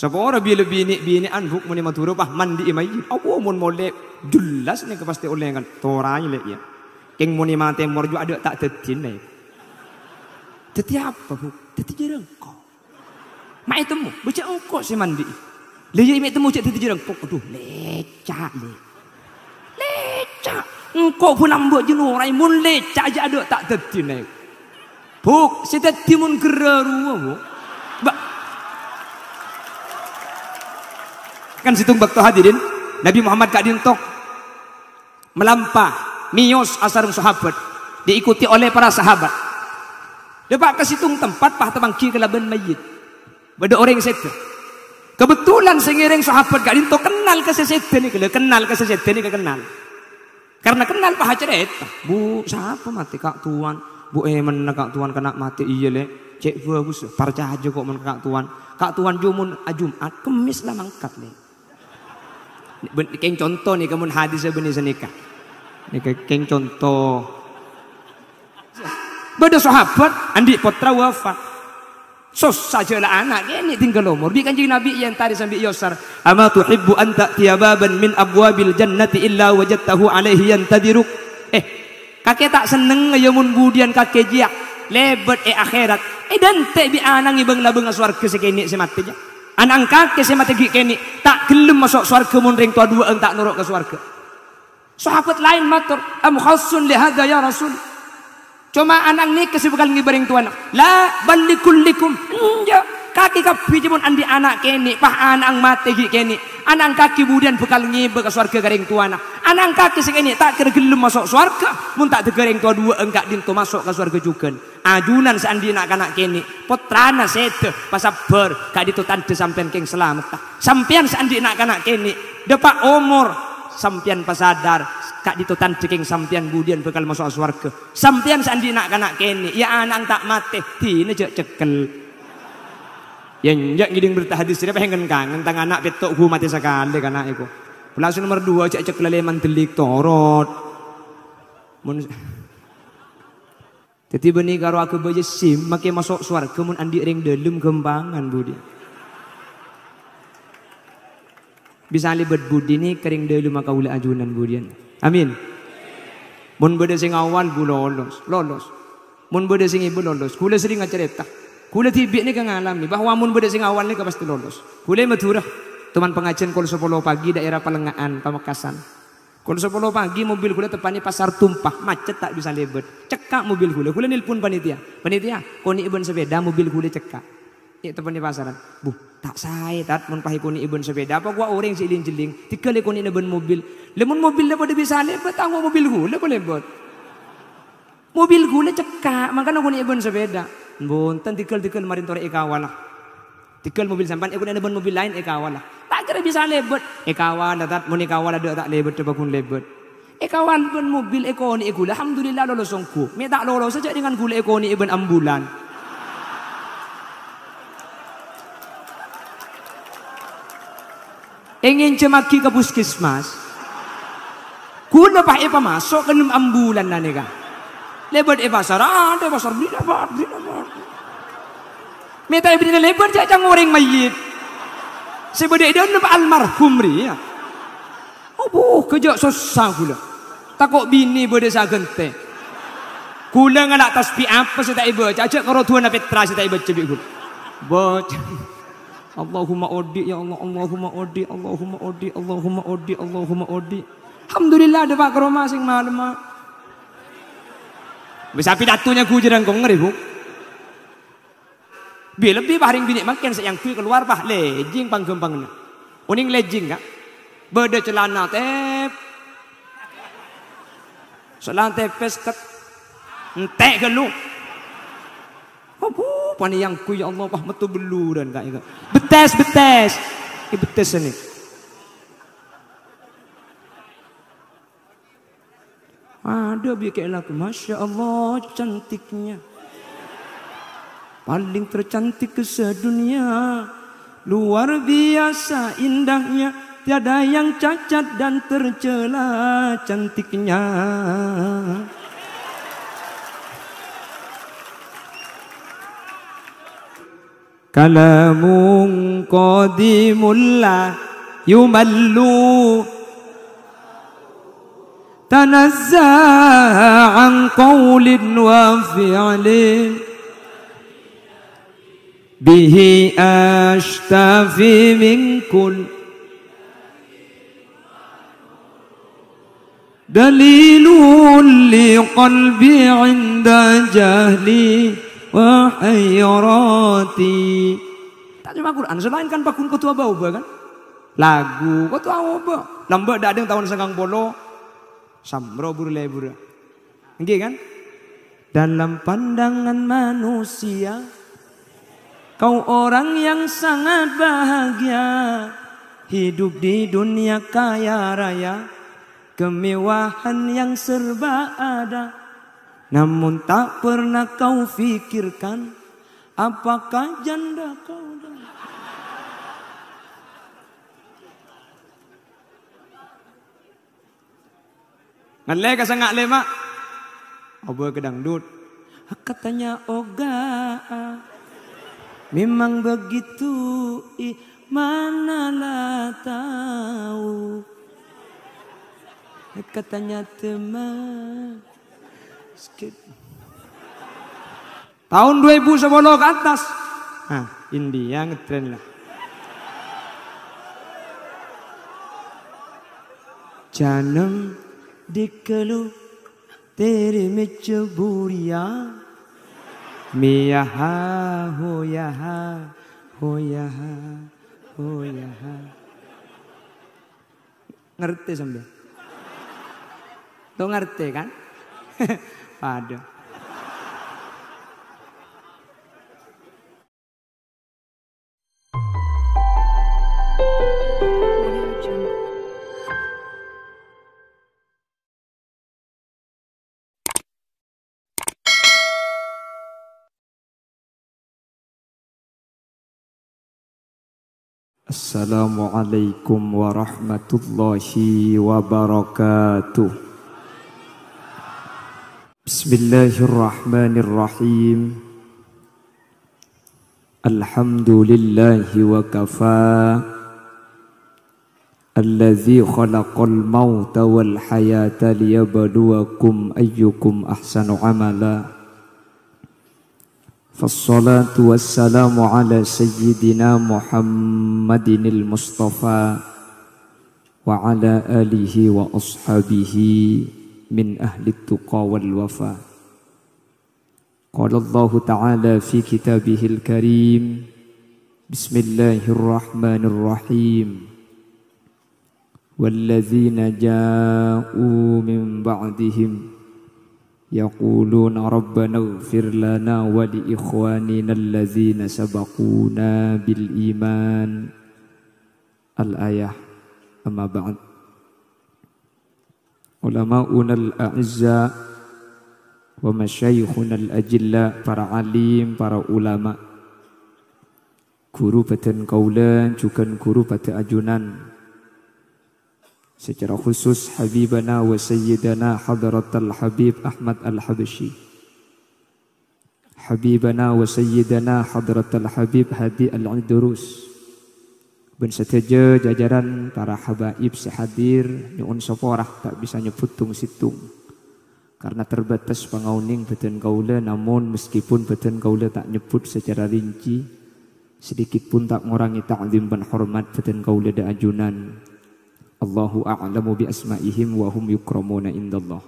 Sapa biye lebih ini biye ini anbuk muni maturo pah mandi imai. aku mun mole jelas ni kepasti oleh kan torai le ya. Keng muni mate morju ada tak tetin ne. Teti apa bu? Teti jereng kau. Mai temu, baca engko si mandi. Le ye mai temu cek teti jereng kau. Aduh, leca le. leca engko pun ambek jenu rai mun leca aja ada tak tetin ne. Buk, si teti mun Buk. Kan situng bakto hadirin. Nabi Muhammad kadin tok melampa mios asar sahabat diikuti oleh para sahabat. Lepak ke situng tempat pah temangki kelaban mayit. Beda orang setu. Kebetulan sengiring sahabat kadin tok kenal ke sesetu ni kenal ke sesetu ni kenal. Karena kenal pah ceret. Bu siapa mati kak tuan? Bu eh Emen kak tuan kena mati iya le. Cek bagus, parca aja kok men kak tuan. Kak tuan jumun ajumat, ah, kemis lah mangkat nih. Keng contoh nih kamu hadis benih senika. Nih keng contoh. Beda sahabat, andi potra wafat. Sos saja lah anak ini tinggal umur. Di jadi Nabi yang tadi sambil yosar. Ama tuhibbu anta tiababan min abwabil jannati illa wajadtahu alaihi yang tadiruk. Eh, kakek tak seneng ngayamun budian kakek jiak. Lebet eh akhirat. Eh dan te bi anang ibang labeng aswar kesekini sematinya. Anak angkat ke saya tegi kene tak gelem masuk swarga mun ring tua dua tak nurut ke swarga. Sahabat lain matur, am khassun li ya Rasul. Cuma anak ni kesibukan ngibering tuan. La balikulikum. Ya, kaki kabeh mun andi anak kini pah anak mati gi kene. Anak kaki kemudian bekal ngibe ke swarga garing tuan. Anak kaki sing kene tak kira gelem masuk swarga mun tak degering tua dua enggak dintu masuk ke swarga juga ajunan nak kana kini putrana sedo kak gak ditutande sampean king selamat sampean sandi nak anak kini depak umur sampean pasadar kak ditutan ceking sampean budian bekal masuk swarga sampean sandi nak anak kene ya anak tak mati ini cek cekel yang jak giding berita hadis dia yang kangen tentang anak betok bu mati sekali kana iku pelasun nomor dua cek cekel leman delik torot Mun jadi benih karo aku baje sim, makai masuk suar kemun andi ring delum kembangan budi. Bisa libet budi ni kering delum maka ula ajunan budian. Amin. Mun beda sing awan bu lolos, lolos. Mun beda sing ibu lolos. Kula sering ngacerita. Kula tibik ni kengalami bahwa mun beda sing awan ni pasti lolos. Kula maturah. Teman pengajian kalau 10 pagi daerah Palengaan, Pamekasan. Kalau sepuluh pagi mobil gula tepani pasar tumpah, macet tak bisa lebet. Cekak mobil gula, gula pun panitia. Panitia, kuni ibon sepeda mobil gula cekak. Ya tepani pasaran. Bu, tak saya tak mun pahi koni ibon sepeda apa gua orang si iling jeling. Tiga le koni ibon mobil. Lemun mobil le pada bisa lebet, tahu mobil gula boleh lebet. Mobil gula cekak, makanya koni ibon sepeda. bu tikel tikel marin tore ikawalah. Tikel mobil sampan, eh, ikut ibon mobil lain ikawalah. Tak kira bisa lebet. Eh kawan datat muni eh, kawan ada tak lebet coba kun lebet. Eh kawan pun mobil ekoni ikul. Alhamdulillah lolos songku. Me tak lolos saja dengan gula ekoni iban ambulan. Ingin eh, cemaki ke puskesmas. Kuna pak epa eh, masuk ke ambulan naneka. Lebat epa sarah, ada pasar beli dapat, beli dapat. Minta ibn lebar jajang orang mayit. Sebeda dia nampak almarhum ni. Ya. Abuh, oh, kerja susah pula. Takut bini benda sagente. Kula atas tasbih apa saya tak ibu. Cacak kalau Tuhan nak petra saya tak ibu cebik gula. Baca. Allahumma odi ya Allah Allahumma odi Allahumma odi Allahumma odi Allahumma odi Alhamdulillah ada pak rumah sing malam. Besapi datunya ku kau kongeri bu. Bi lebih bah bini makin sayang kui keluar legging lejing panggempangna. Uning lejing kak. Beda celana tep. Celana tepes tek. Entek gelu. Apa pani yang kui ya Allah pah metu belu kak Betes betes. Ki betes ini. Ada biar kayak laku. Masya Allah cantiknya. Paling tercantik ke sedunia Luar biasa indahnya Tiada yang cacat dan tercela cantiknya Kalamun qadimullah yumallu Tanazza an qawlin wa bihi ashtafi min kul dalilun li qalbi inda jahli wa hayrati tak cuma Quran selain kan pakun ketua bau kan lagu ketua apa lambak dah ada yang tahun sengkang polo samro burle bura nggih kan dalam pandangan manusia Kau orang yang sangat bahagia Hidup di dunia kaya raya Kemewahan yang serba ada Namun tak pernah kau pikirkan Apakah janda kau dah Ngalai ka sangak lemak Abah kedangdut Katanya oga Memang begitu, ih, manalah tahu. Katanya teman. Skip. Tahun 2000 ke atas. Nah, India ngetren lah. Janem dikelu tere mecuburiya. Miyaha huyaha huyaha huyaha. Ngerti sambil? Tuh ngerti kan? Waduh. السلام عليكم ورحمة الله وبركاته بسم الله الرحمن الرحيم الحمد لله وكفى الذي خلق الموت والحياة ليبلوكم أيكم أحسن عملاً فالصلاة والسلام على سيدنا محمد المصطفى وعلى آله وأصحابه من أهل التقى والوفاء قال الله تعالى في كتابه الكريم بسم الله الرحمن الرحيم والذين جاءوا من بعدهم يقولون ربنا اغفر لنا ولإخواننا الذين سبقونا بالإيمان الآية أما بعد علماؤنا الأعزاء ومشايخنا الأجلاء para alim para ulama guru badan kaulan juga guru ajunan secara khusus Habibana wa Sayyidana Hadratul Habib Ahmad Al-Habashi Habibana wa Sayyidana Hadratul Habib Hadi Al-Idrus Ben seteja jajaran para habaib sehadir nyuun soporah tak bisa nyebutung situng karena terbatas pengauning beten kaula namun meskipun beten kaula tak nyebut secara rinci sedikit pun tak ngurangi takzim dan hormat beten kaula da ajunan Allahu a'lamu bi asma'ihim wa hum yukramuna indallah.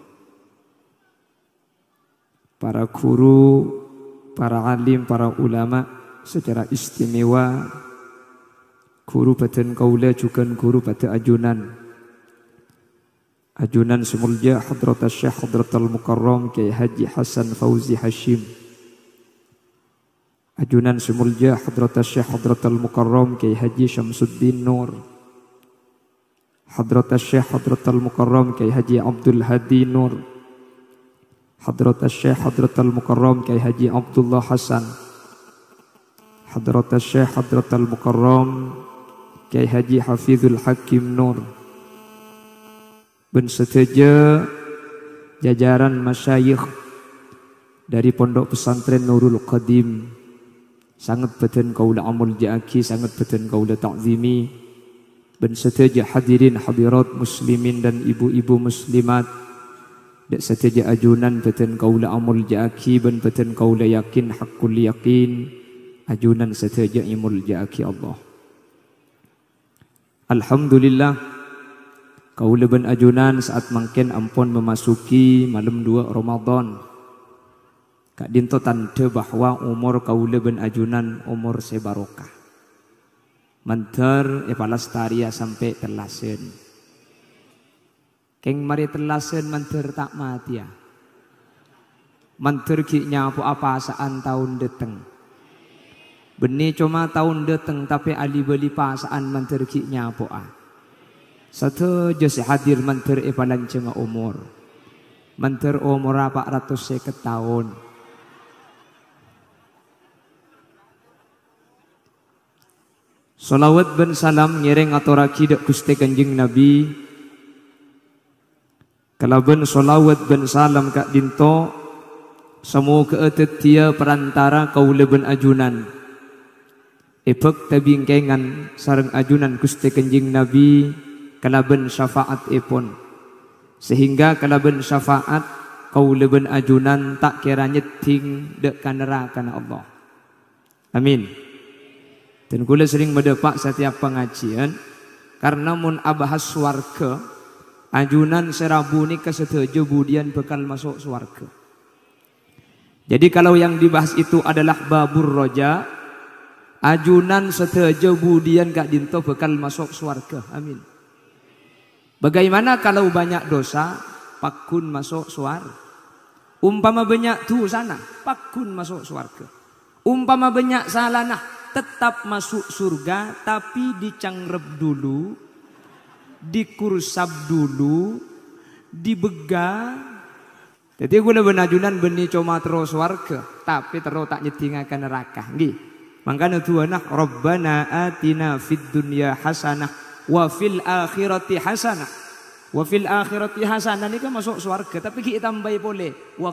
Para guru, para alim, para ulama secara istimewa guru badan kaula juga guru pada ajunan ajunan semulja hadrat syekh hadratul mukarram Kiai Haji Hasan Fauzi Hashim ajunan semulja hadrat syekh hadratul mukarram Kiai Haji Syamsuddin Nur Hadrat Syekh Hadrat Al-Mukarram Kiai Haji Abdul Hadi Nur Hadrat Syekh Hadrat Al-Mukarram Kiai Haji Abdullah Hasan Hadrat Syekh Hadrat Al-Mukarram Kiai Haji Hafizul Hakim Nur Ben jajaran masyayikh dari pondok pesantren Nurul Qadim sangat beten kaula amul jaaki sangat beten kaula ta'zimi dan seteja hadirin hadirat muslimin dan ibu-ibu muslimat dan seteja ajunan peten kaula amul jaki ben peten kaula yakin hakul yakin ajunan seteja imul jaki Allah Alhamdulillah kaula ben ajunan saat mungkin ampun memasuki malam dua Ramadan Kak Dinto tanda bahwa umur kaula ben ajunan umur sebarokah mentor ya, ya sampai terlasen keng mari terlasen menteri tak mati ya Menteri kiknya apa apa saat tahun deteng benih cuma tahun deteng tapi ali beli pasaan menteri kiknya apa. ah satu jose hadir menteri epalan cuma umur mentor umur apa ratus seket tahun Salawat dan salam nyereng atau dak Gusti Kanjeng Nabi. Kalaban salawat dan salam kak dinto semua keetet keetetia perantara kau leben ajunan. Epek tabingkengan sarang ajunan Gusti Kanjeng Nabi kalaban syafaat epon. Sehingga kalaban syafaat kau leben ajunan tak kira nyeting dek kanera kana Allah. Amin. Dan kula sering mendepak setiap pengajian karena mun abahas swarga ajunan serabuni kesetuju budian bekal masuk swarga. Jadi kalau yang dibahas itu adalah babur roja, ajunan setuju budian gak dinto bekal masuk swarga. Amin. Bagaimana kalau banyak dosa, pakun masuk suar. Umpama banyak tu sana, pakun masuk suarga. Umpama banyak salah nah, tetap masuk surga tapi dicangrep dulu, dikursap dulu, dibega. Jadi gue lebih najunan benih cuma terus warga, tapi terus tak nyetingakan neraka. Nggih. Makanya tuh anak robbana atina fid dunya hasanah wa fil akhirati hasanah. Wa fil akhirati hasanah ini kan masuk surga, tapi kita tambah boleh. Wa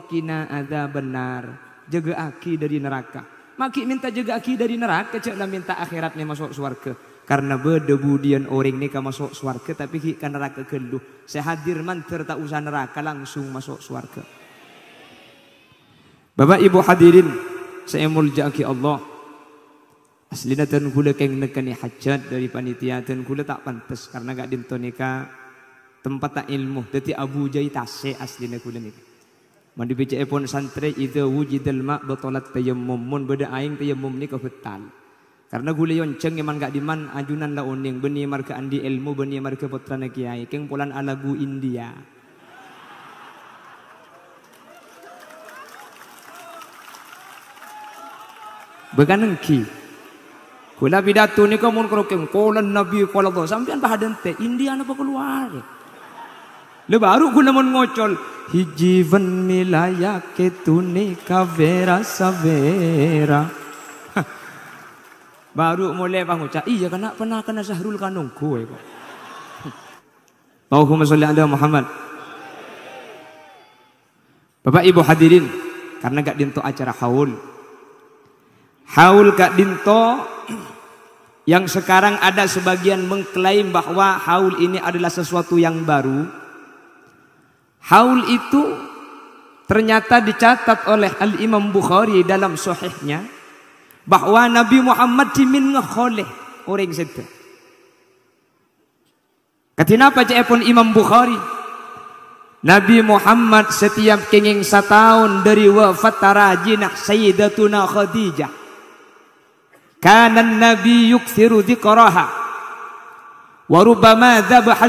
ada benar. Jaga aki dari neraka. Maki minta juga aki dari neraka cek minta akhirat nih masuk surga. Karena bedebu dian orang nih kan masuk surga tapi ki kan neraka kelu. Sehadir manter tak usah neraka langsung masuk surga. Bapak ibu hadirin saya mulja aki Allah. Aslina dan kula keng nekani hajat dari panitia dan kula tak pantas karena gak dimtonika tempat tak ilmu. jadi Abu Jai asli aslina kula nih. Mandi baca pun santri itu wujidal mak betolat tayamum, Mun beda aing tayamum ni kebetan. Karena gule yonceng emang gak diman ajunan la oning beni marka andi ilmu beni marka putrana kiai keng polan alagu India. Bekaneng ki. Kula pidato ni kamun keng polan nabi kalau sampai pahaden India nopo keluar. Le baru ku namun ngocol hi milaya ke tune kavera savera. Baru mulai bang ucap, iya kena pernah kena Sahrul Kanung kue kok. Allahumma sholli ala Muhammad. Bapak Ibu hadirin, karena gak dinto acara haul. Haul gak dinto yang sekarang ada sebagian mengklaim bahwa haul ini adalah sesuatu yang baru Haul itu ternyata dicatat oleh Al-Imam Bukhari dalam sahihnya bahwa Nabi Muhammad dimin ngekholeh orang situ. Katina apa cek pun Imam Bukhari? Nabi Muhammad setiap kenging setahun dari wafat tarajinah Sayyidatuna Khadijah. Kanan Nabi yukthiru dhikaraha. Warubama dhabaha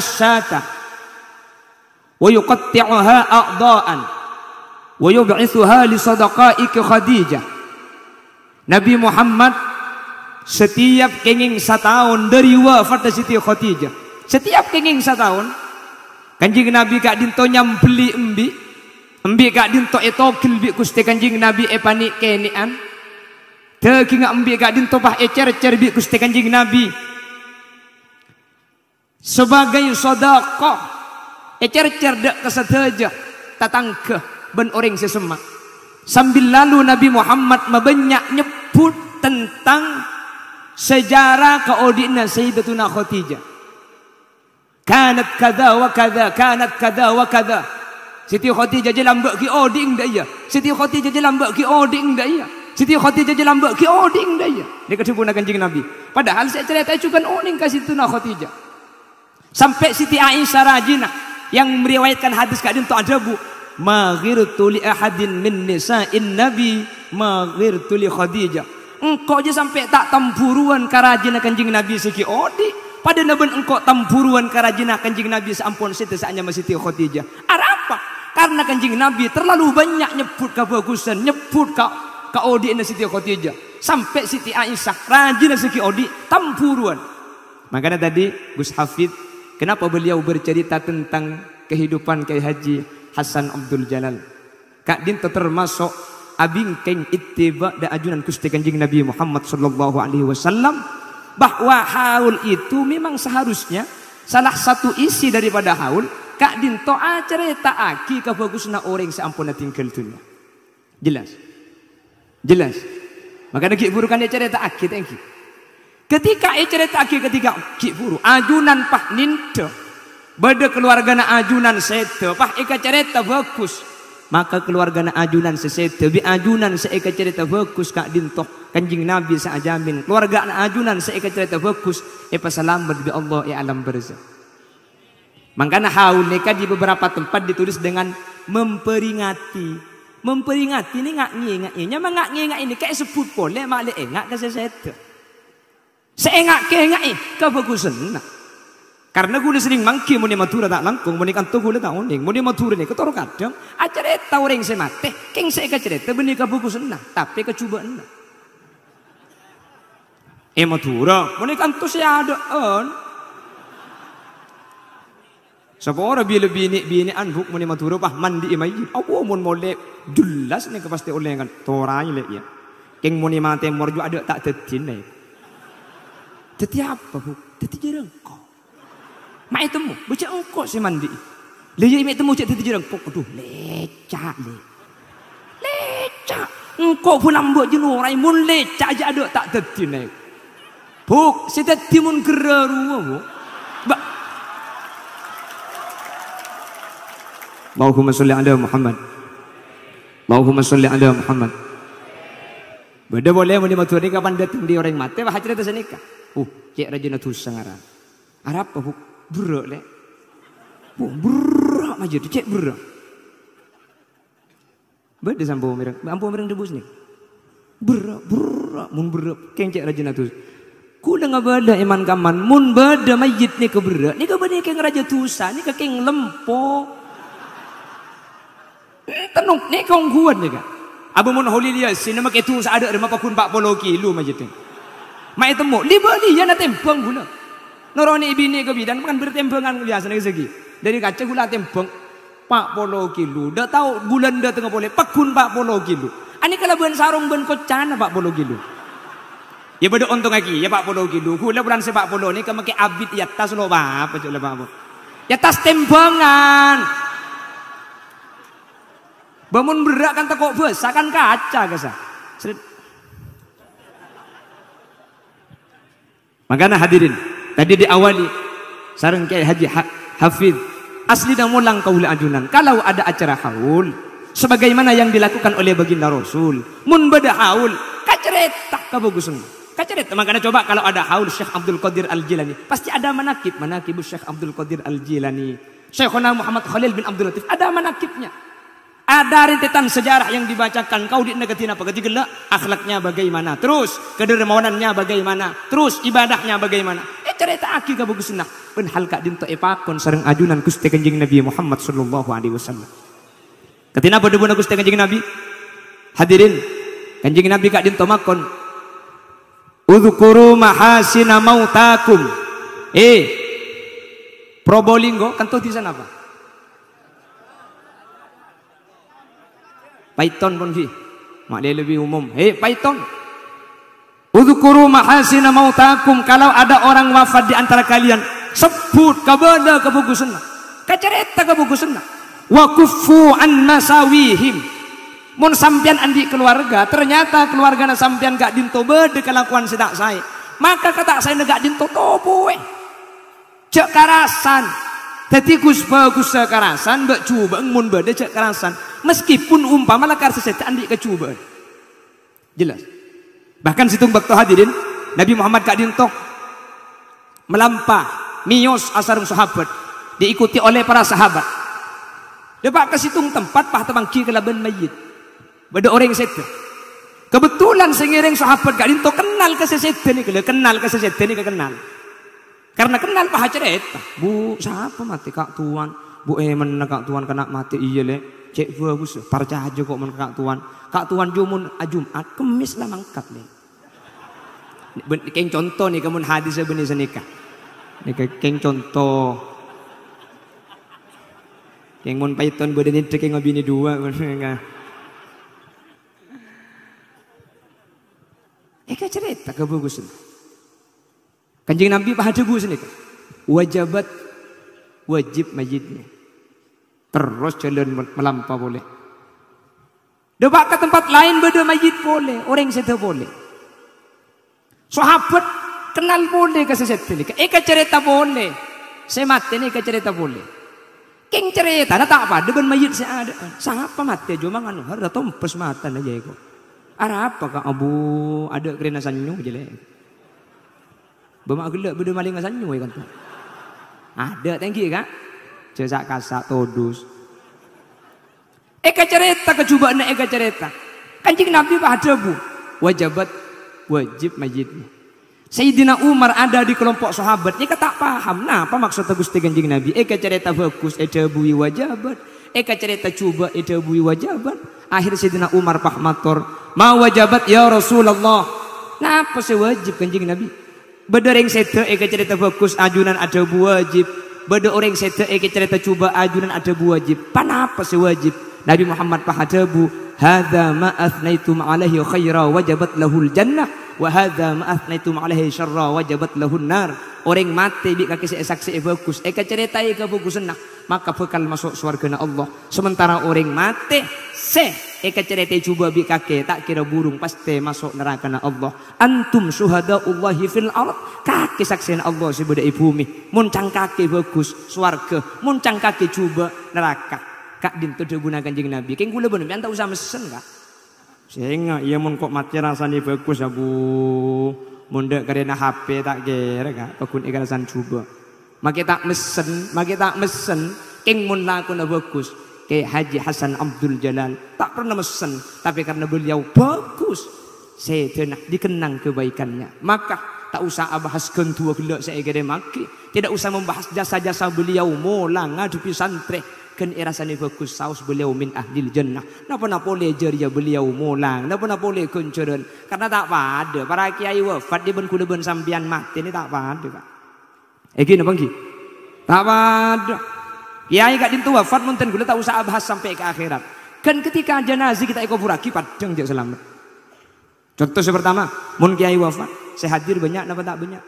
wa yuqatti'uha a'dha'an wa yub'ithuha li Khadijah Nabi Muhammad setiap kenging setahun dari wafat Siti Khadijah setiap kenging setahun kanjeng Nabi kak dinto nyambeli embi embi kak dinto etokil kilbi kusti kanjeng Nabi epani kenian Teki ngak embi kak dinto bah ecer ecer bi kusti kanjing Nabi sebagai sodakoh ecer cerdak dak kesedaja tatangke ben orang sesema. Sambil lalu Nabi Muhammad mabenyak nyebut tentang sejarah keodina Sayyidatuna Khadijah. Kanat kada wa kada, kanat kada wa kada. Siti Khadijah je lambak ki oding dak ya. Siti Khadijah je lambak ki oding dak ya. Siti Khadijah je lambak ki oding dak ya. Dia kata guna kanjeng Nabi. Padahal saya cerita kan oding kasih Tuna Khadijah. Sampai Siti Aisyah rajinah yang meriwayatkan hadis kadin tu ada bu maghirtu li ahadin min nisa'in nabi maghirtu li khadijah engkau aja sampai tak tamburuan karajina kanjing nabi siki odi oh, pada naben engkau tamburuan karajina kanjing nabi sampun siti saatnya masih ti khadijah arapa karena kanjing nabi terlalu banyak nyebut kebagusan nyebut ka ka odi na siti khadijah sampai siti aisyah rajina siki odi oh, tamburuan. makanya tadi Gus Hafid Kenapa beliau bercerita tentang kehidupan Kiai Haji Hasan Abdul Jalal? Kak Din termasuk abing keng ittiba da ajunan Gusti Kanjeng Nabi Muhammad sallallahu alaihi wasallam bahwa haul itu memang seharusnya salah satu isi daripada haul Kak Din a cerita aki kabagusna orang seampuna tinggal dunia. Jelas. Jelas. Maka nak burukan dia cerita aki thank you. Ketika e cerita aki ketiga ki buru ajunan pah ninte. Beda keluarga na ajunan sete pah ika cerita bagus. Maka keluarga na ajunan sesete bi ajunan seika cerita bagus kak dintok kanjing Nabi sa ajamin. Keluarga na ajunan seika cerita bagus e pasalam bi Allah e alam berzak. Mangkana haul neka di beberapa tempat ditulis dengan memperingati. Memperingati ini ngak ngi ngak ngi. Nyama ngak ngi ngak ini kayak sebut boleh mak le eh, ngak kasih Seengak-keengak kebagusan. Karena gue sering mangki muni matura tak langkung, muni kanto gue tak oning, muni matura nih ketor kadang. Acara tahu orang semate, keng saya kacerita benih bagus nah, tapi kecubaan nah. Eh matura, muni kanto saya ada on. Sapa ora bi bini bini bi ni muni matura pah mandi imayin. Awu mun mole jelas nih kepasti oleh kan torai le ya. Keng muni mate morju ada tak tetin nih. Ya setiap apa, Bu? Dadi jerengko. Mak temu, baca engkau si mandi. lihat mak mek temu cek dadi jerengko. Aduh, leca le. engkau Engko pun ambok jenu orang mun lecak aja ada tak dadi nek. setiap si dadi mun gereru, Bu. Allahumma salli ala Muhammad. Allahumma salli ala Muhammad. benda boleh mau dimatuhi kapan datang di orang mati, bahasa itu nikah. Uh, cek raja natu sangara. Arab apa oh, berak lek. Buk oh, berak aja tu cek berak. Beda sampo mereng ampo mereng debus ni. Berak, berak, mun berak, keng cek raja rajin itu. Kula ngabada iman kaman, mun bada majid ni ke berak, ni ke bada keng raja tusa, ni ke keng lempo. Eh, tenung, ni kong kuat ni kan. Abu mun holi dia, sinema ketus ada remapa kun pak poloki lu majit ni. Mai temu libali ya na tembong guna. Norone ibine ke bidan kan bertembangan biasanya segi. Dari kaca gula tembong Pak Polo Kilu. Dah tahu bulan dah tengah boleh pekun Pak Polo Kilu. Ani ah, kalau bulan sarung bulan kocana Pak Polo Kilu. Ya pada untung lagi ya Pak Polo Kilu. Gula bulan sepak Polo ni kemaki abit ya tas lo apa cula Pak Polo. Ya tas tembangan. Bangun berak kan tekok besar kan kaca kasa. Makanya hadirin, tadi diawali sareng Kiai Haji ha asli dan mulang kaula ajunan. Kalau ada acara haul sebagaimana yang dilakukan oleh baginda Rasul, mun bada haul tak kabagusan. Kacerita makanya coba kalau ada haul Syekh Abdul Qadir Al-Jilani, pasti ada manakib, manakib Syekh Abdul Qadir Al-Jilani. Syekhuna Muhammad Khalil bin Abdul Latif ada manakibnya. Ada rentetan sejarah yang dibacakan. Kau di negatif apa? Ketika akhlaknya bagaimana? Terus kedermawanannya bagaimana? Terus ibadahnya bagaimana? Eh cerita aki kau bagus na. penhal halka din to epakon sareng ajunan Gusti Kanjeng Nabi Muhammad Shallallahu alaihi wasallam. Ketina pada bunda Gusti Kanjeng Nabi? Hadirin, Kanjeng Nabi kak din to makon. Udhkuru mahasina mautakum. Eh, Probolinggo, kantor di sana apa? Python pun fi. Mak dia lebih umum. Hei eh, Python. Udhkuru mahasina mautakum. Kalau ada orang wafat di antara kalian. Sebut kepada kebugusannya. Kacerita kebugusannya. Wa kufu an masawihim. Mun sampian andi keluarga. Ternyata keluarga na sampian gak dinto berde kelakuan sedak saya. Maka kata saya negak dinto tobo Cek karasan. Jadi Gus bagus karasan, mbak coba mun badai cek karasan. Meskipun umpama lah karsa saya andi kecoba. Jelas. Bahkan situng bakto hadirin, Nabi Muhammad kak dintok melampah mios asarung sahabat diikuti oleh para sahabat. Dapat ya ke situ tempat pah ki kelaban mayit. Bada orang setan. Kebetulan sengiring sahabat kak dintok kenal ke setan kenal ke setan ni kenal. Karena kenal paha cerita. Eh, Bu, siapa mati kak tuan? Bu emen eh, kak tuan kena mati iya le. Cek bagus, parca aja kok men kak tuan. Kak tuan jumun ajumat, ah, kemis lah mangkat le. Keng contoh nih kemun hadis sebeni senika Nih keng contoh. Keng mun paiton badan itu keng ngabini dua. Eh, Eka cerita ke bagus lah. Kanjeng Nabi pahadugu senika. wajibat wajib majidnya. Terus jalan melampau boleh. Debak ke tempat lain beda majid boleh. Orang seda boleh. Sahabat kenal boleh ke seset ini. Eka cerita boleh. Saya mati ini eka cerita boleh. King cerita, ada tak apa, dengan mayit saya ada. Sangat apa mati aja, mangan harus tompes mata aja kok. Arah apa kak abu, ada kerana senyum jelek. Bermak gelak benda maling kat sana kan tuh Ada thank kan? Cesak kasak todus. Eka cerita kecubaan eka cerita. Kanjeng Nabi ada bu. Wajabat wajib majidmu. Sayyidina Umar ada di kelompok sahabatnya kata paham. Nah, apa maksud Gusti Kanjeng Nabi? Eka cerita fokus eda bui wajabat. Eka cerita cuba eda bui wajabat. Akhir Sayyidina Umar pahmator. Ma wajabat ya Rasulullah. Napa nah, sewajib Kanjeng Nabi? Beda orang sedek eke eh, cerita fokus ajunan ada wajib. Beda orang sedek eke eh, cerita coba ajunan ada wajib. Panapa sih wajib? Nabi Muhammad pahadabu hadza ma athnaitum alaihi khaira wajabat lahul jannah wa hadza ma athnaitum alaihi syarra wajabat lahul nar orang mati bi kaki saksi eh bagus eka eh, cerita eka eh bagus enak maka bekal masuk surga Allah sementara orang mati se eka cerita coba bi kaki tak kira burung pasti masuk neraka na Allah antum suhada Allah fil ard kaki saksi na Allah sebeda bumi muncang kaki bagus surga muncang kaki coba neraka kak din tu gunakan jeng nabi keng gula bener tak usah mesen kak sehingga iya ia mun kok mati rasanya bagus ya bu Mundek karena HP tak gerak, kak, pekun ikarasan coba. Maki tak mesen, maki tak mesen, king mun laku bagus. ke Haji Hasan Abdul Jalal tak pernah mesen, tapi karena beliau bagus, saya tenak dikenang kebaikannya. Maka tak usah bahas kentua gelak saya kira maki, tidak usah membahas jasa-jasa beliau, mola ngadupi santri, ken irasane fokus saus beliau min ahlil jannah napa napa boleh ya beliau mulang napa napa boleh kuncuran karena tak pada para kiai wafat di ben kula ben sampean mati ini tak pada Pak iki napa nggih tak pada kiai gak dintu wafat mungkin kula tak usah bahas sampai ke akhirat kan ketika jenazah kita ikut buraki padang dia selamat contoh yang pertama mun kiai wafat saya hadir banyak napa tak banyak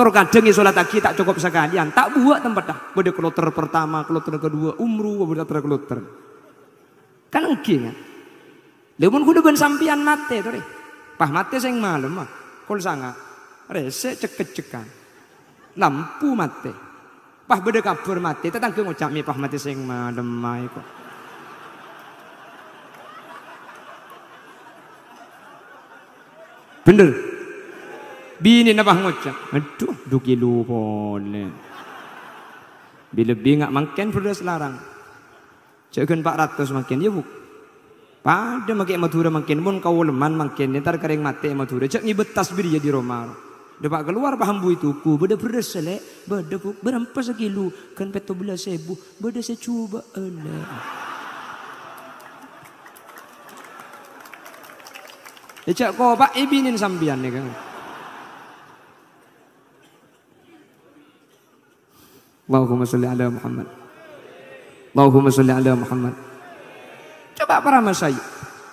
Terkadang ya sholat lagi tak cukup sekalian. Tak buat tempat dah. Bode kloter pertama, kloter kedua, umru, bode kloter. Kan engki kan. Lemun kudu ben sampian mate to Pah mati sing malam mah. Kul sanga. Resek ceket-cekan. Lampu mati. Pah bode kabur mate. Tetangga ngucap mi pah mati sing malam mah kok. Bener. Bini nampak bangun Aduh, duki lu boleh. Bila nggak ngak makan perlu selarang. Cekan 400 makan ya bu. Pada makin madura makin pun kau leman makin ntar kering mati madura. Cek ngibet betas ya di Roma. Dapat keluar paham bu itu ku beda beres selek, beda bu berapa sekilu kan petu belas sebu, beda saya cuba elek. Ya, Ecak kau pak ibinin sambian ni ya, kan. Allahumma salli ala Muhammad. Allahumma salli ala Muhammad. Coba para masai.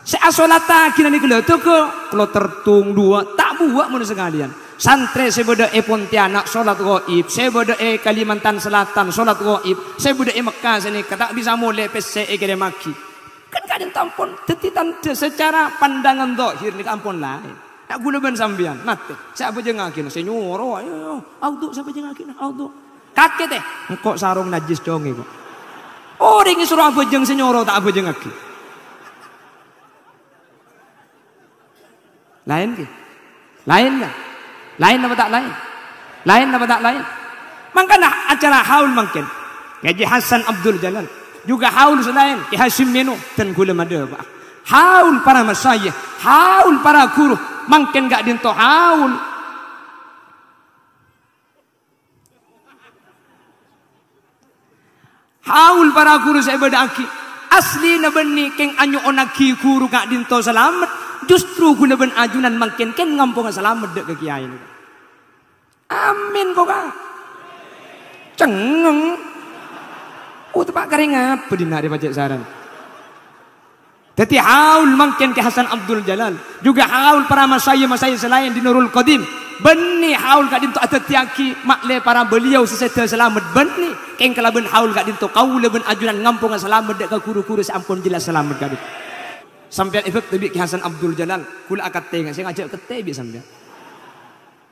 Saya salat takin niku lho tuku kalau tertung dua tak buat mun sekalian. Santri saya bodo e eh Pontianak sholat gaib, saya bodo e eh Kalimantan Selatan sholat goib saya bodo e eh Mekah sini kata bisa mulai pese e kere maki. Kan kadang tampon tetitan secara pandangan dohir niku ampun lain. nak guna ben sambian. Mati. Saya apa je ngakin. Saya nyuruh. Auto siapa je ngakin. Auto. Kaget deh kok sarung najis dong ibu. Oh, ringi suruh jeng senyoro tak jeng lagi. Lain ki, lain lah, lain apa tak lain, lain apa tak lain. Makanya acara haul mungkin. Kaji Hasan Abdul Jalal juga haul selain Ki Hasim Menu dan gula madu Haul para masayih, haul para guru, mungkin gak dinto haul Haul para guru saya bedaki. Asli nabeni keng anyu onaki guru kak dinto selamat. Justru guna ben ajunan makin keng ngampung selamat dek ke kiai ini. Amin kok kak. Cengeng. Oh tepak kering apa di pajak saran. Tetapi haul mungkin ke Hasan Abdul Jalal. Juga haul para masaya masaya selain di Nurul Qadim. benih haul kat dintu atat tiaki makle para beliau seseta selamat beni. Keng kelaben haul kat dintu kau leben ajunan ngampung selamat dek kuru-kuru seampun jelas selamat kadit. Sampai efek tebi ke Hasan Abdul Jalal. Kula akat tengah saya ngajak ke tebi sampai.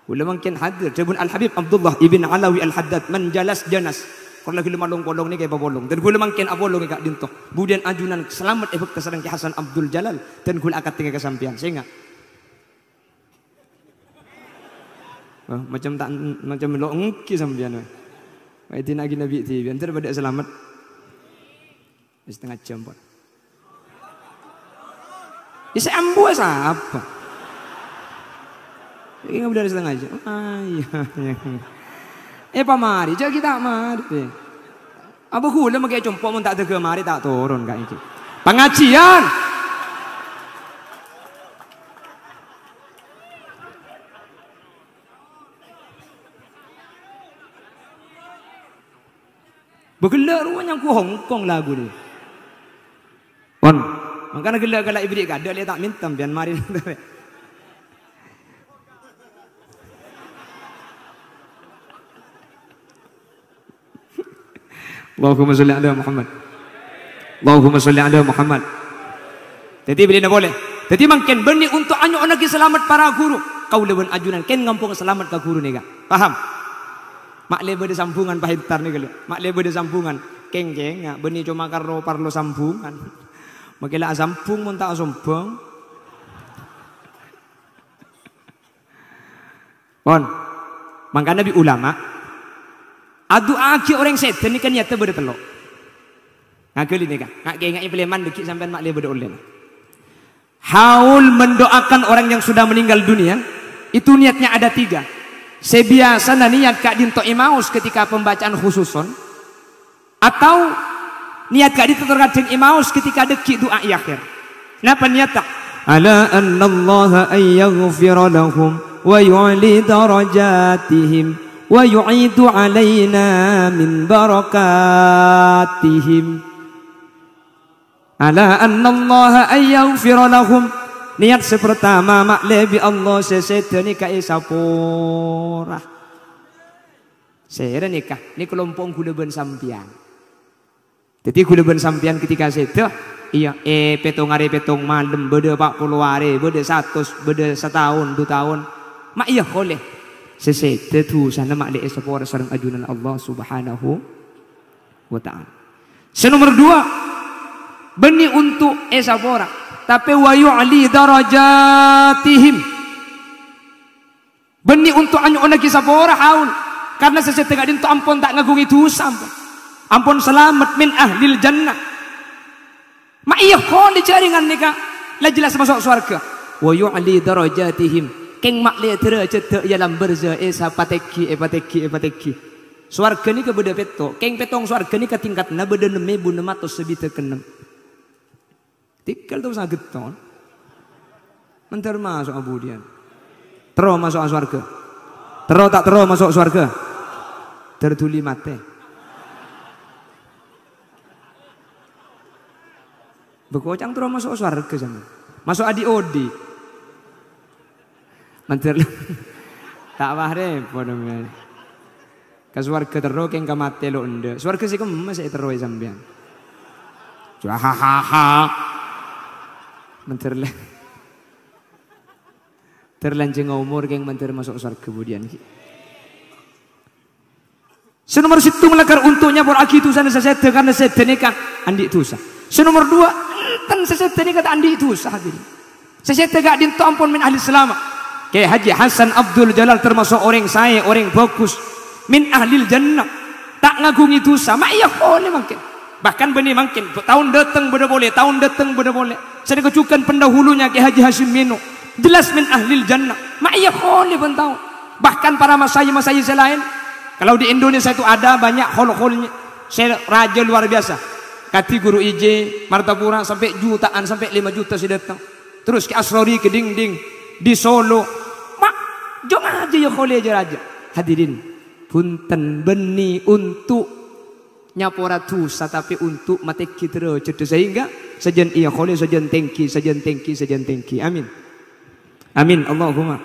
Kula mungkin hadir. Jabun Al Habib Abdullah ibn Alawi Al Haddad menjalas janas. Kalau lagi lemah dong ni kayak apa bolong. Dan gula mangkin abolong ah, kak dintoh. Budian ajunan selamat efek keserang ki Hasan Abdul Jalal. Dan gula akad tinggal kesampian. Saya Oh, macam tak macam lo engki sampian. Wah itu lagi nabi ti. Biar pada selamat. Setengah jam pun. Ya saya ambu apa? Ini nggak benar setengah jam. Ah, iya, iya. iya. Eh pamari, jauh kita mari. Eh. Apa kula mengkai compok mun tak tega mari tak turun kak iki. Pengajian. Begelak rumahnya ku Hong Kong lagu ni. Pon. Makanya gelak gelak ibrik kada dia tak minta biar mari. Allahumma salli ala Muhammad. Allahumma salli ala Muhammad. Jadi bila tidak boleh. Jadi mungkin benih untuk anyo anak selamat para guru. Kau lewen ajunan ken ngampung selamat ke guru ni ka. Faham? Mak lebe de sambungan pahitar nih kalau. Mak lebe de sambungan. Keng keng benih cuma karo parlo sambungan. Makila sambung mun tak sombong. Pon. Makanya bi ulama Adu aki orang setan ni kan nyata berde telok. Ngakul ini kan. Ngak kayak ngak peleman dikit sampai mak berde ulen. Haul mendoakan orang yang sudah meninggal dunia. Itu niatnya ada tiga. Sebiasa nah niat kak dinto imaus ketika pembacaan khususon. Atau niat kak dinto terkadang imaus ketika dekik doa akhir. Kenapa niat tak? Ala anna Allah ayyaghfir lahum wa yu'li darajatihim ويعيد علينا من بركاتهم على أن الله أن يغفر لهم Niat sepertama mak lebi Allah sesedeni kae sapura. Sehera nikah, ni kelompok gula ben sampian. Jadi gula ben sampian ketika sedo, iya eh petong hari petong malam, beda pak puluh hari, beda satu, beda setahun, dua tahun. Mak iya boleh, Sese tetu sana mak de esapor ajunan Allah Subhanahu wa taala. nomor dua beni untuk esapora eh tapi wayu ali darajatihim. Beni untuk anyu onak kisapora haul karena sese tengah dintu ampun tak ngagungi itu sampun. Ampun selamat min ahlil jannah. Ma iya kau di jaringan nikah. Lah jelas masuk surga. Wa yu'li darajatihim Keng mak le tera cetek ya berza esa eh, pateki e pateki e pateki. Swarga ni kebeda peto. Keng petong swarga ni ke beda neme bu nema to sebita kenem. Tikal tuh sangat geton. Mentar masuk abu dia. Tero masuk swarga. Tero tak tero masuk swarga. Tertuli mate. Bekocang terus masuk swarga sama. Masuk adi odi. Menteri, tak wahre podo men. Ke swarga tero keng kemate lo ende. Swarga sik kemes tero Cua e Ha ha ha. le. terlanjang umur keng masuk swarga kemudian. Senomor situ melakar untuknya boraki itu sana saya karena saya nikah andi itu sah. Senomor dua enten saya nikah andi itu sah. Saya tegak din ampun min ahli selama. Kiai Haji Hasan Abdul Jalal termasuk orang saya, orang fokus, Min ahlil jannah. Tak ngagungi dosa, sama iya boleh makin. Bahkan benih makin, tahun datang benda boleh, tahun datang benda boleh. Saya kecukan pendahulunya Kiai Haji Hashim Minu, Jelas min ahlil jannah. Ma iya boleh pun tahu. Bahkan para masai-masai selain. Kalau di Indonesia itu ada banyak hol-holnya. Saya raja luar biasa. Kati guru IJ, Martapura sampai jutaan, sampai lima juta sudah datang. Terus ke Asrori, ke Dingding, di Solo, Jom aja yo ya kholi aja raja. Hadirin, punten beni untuk nyapora tusa tapi untuk mati kita cerita sehingga sejen iya kholi sejen tengki sejen tengki sejen tengki. Amin. Amin Allahumma.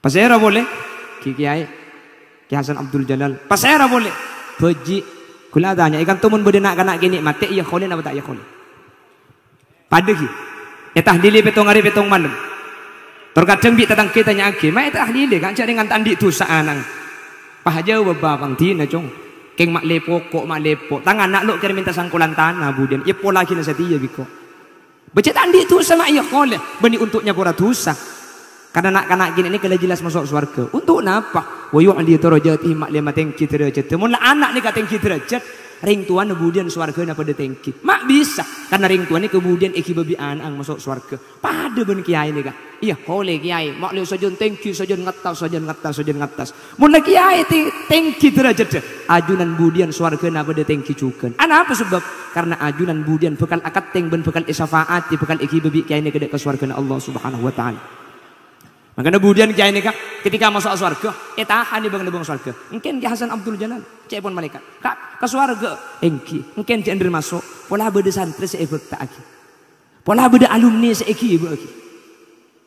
Pasera boleh? Kiki ai. Ki Hasan Abdul Jalal. Pasera boleh? Beji. Kula tanya ikan tumun nak kanak gini mati iya kholi apa tak iya kholi? Pada ki. Etah dili petong hari petong malam terkadang bi tetang kita nyagi mai tak ahli le kan cari ngan tandi tu saanang pahaja babang tina cung keng mak lepo kok mak lepo tangan nak lo kira minta sangkulan tanah budian ia pola kina setia biko baca tandi tu sama iya kole beni untuknya pura tusa karena nak kanak gini ini kalau jelas masuk surga untuk napa wa yu'li darajatihi mak lima tengki derajat Mula anak ni kateng ki derajat ring tuan kemudian swarga napa detengki mak bisa karena ring tuan kemudian eki babi anang masuk swarga pada ben kiai nih kak iya hole kiai mak lu sojun tengki sojun ngatas sojun ngatas sajun ngatas mun kiai ti tengki derajat ajunan budian swarga napa detengki cukan anak apa sebab karena ajunan budian bukan akat teng ben bekal isafaat bekal eki babi kiai nih ke swarga Allah subhanahu wa taala Makanya kemudian kiai nikah ketika masuk surga, etahan eh, di bangun surga. Mungkin kiai Hasan Abdul Jalal, cek pun malaikat. Kak ke surga, engki. Eh, mungkin cek ndir masuk, pola beda santri seikut tak aki. Pola beda alumni seiki ibu aki.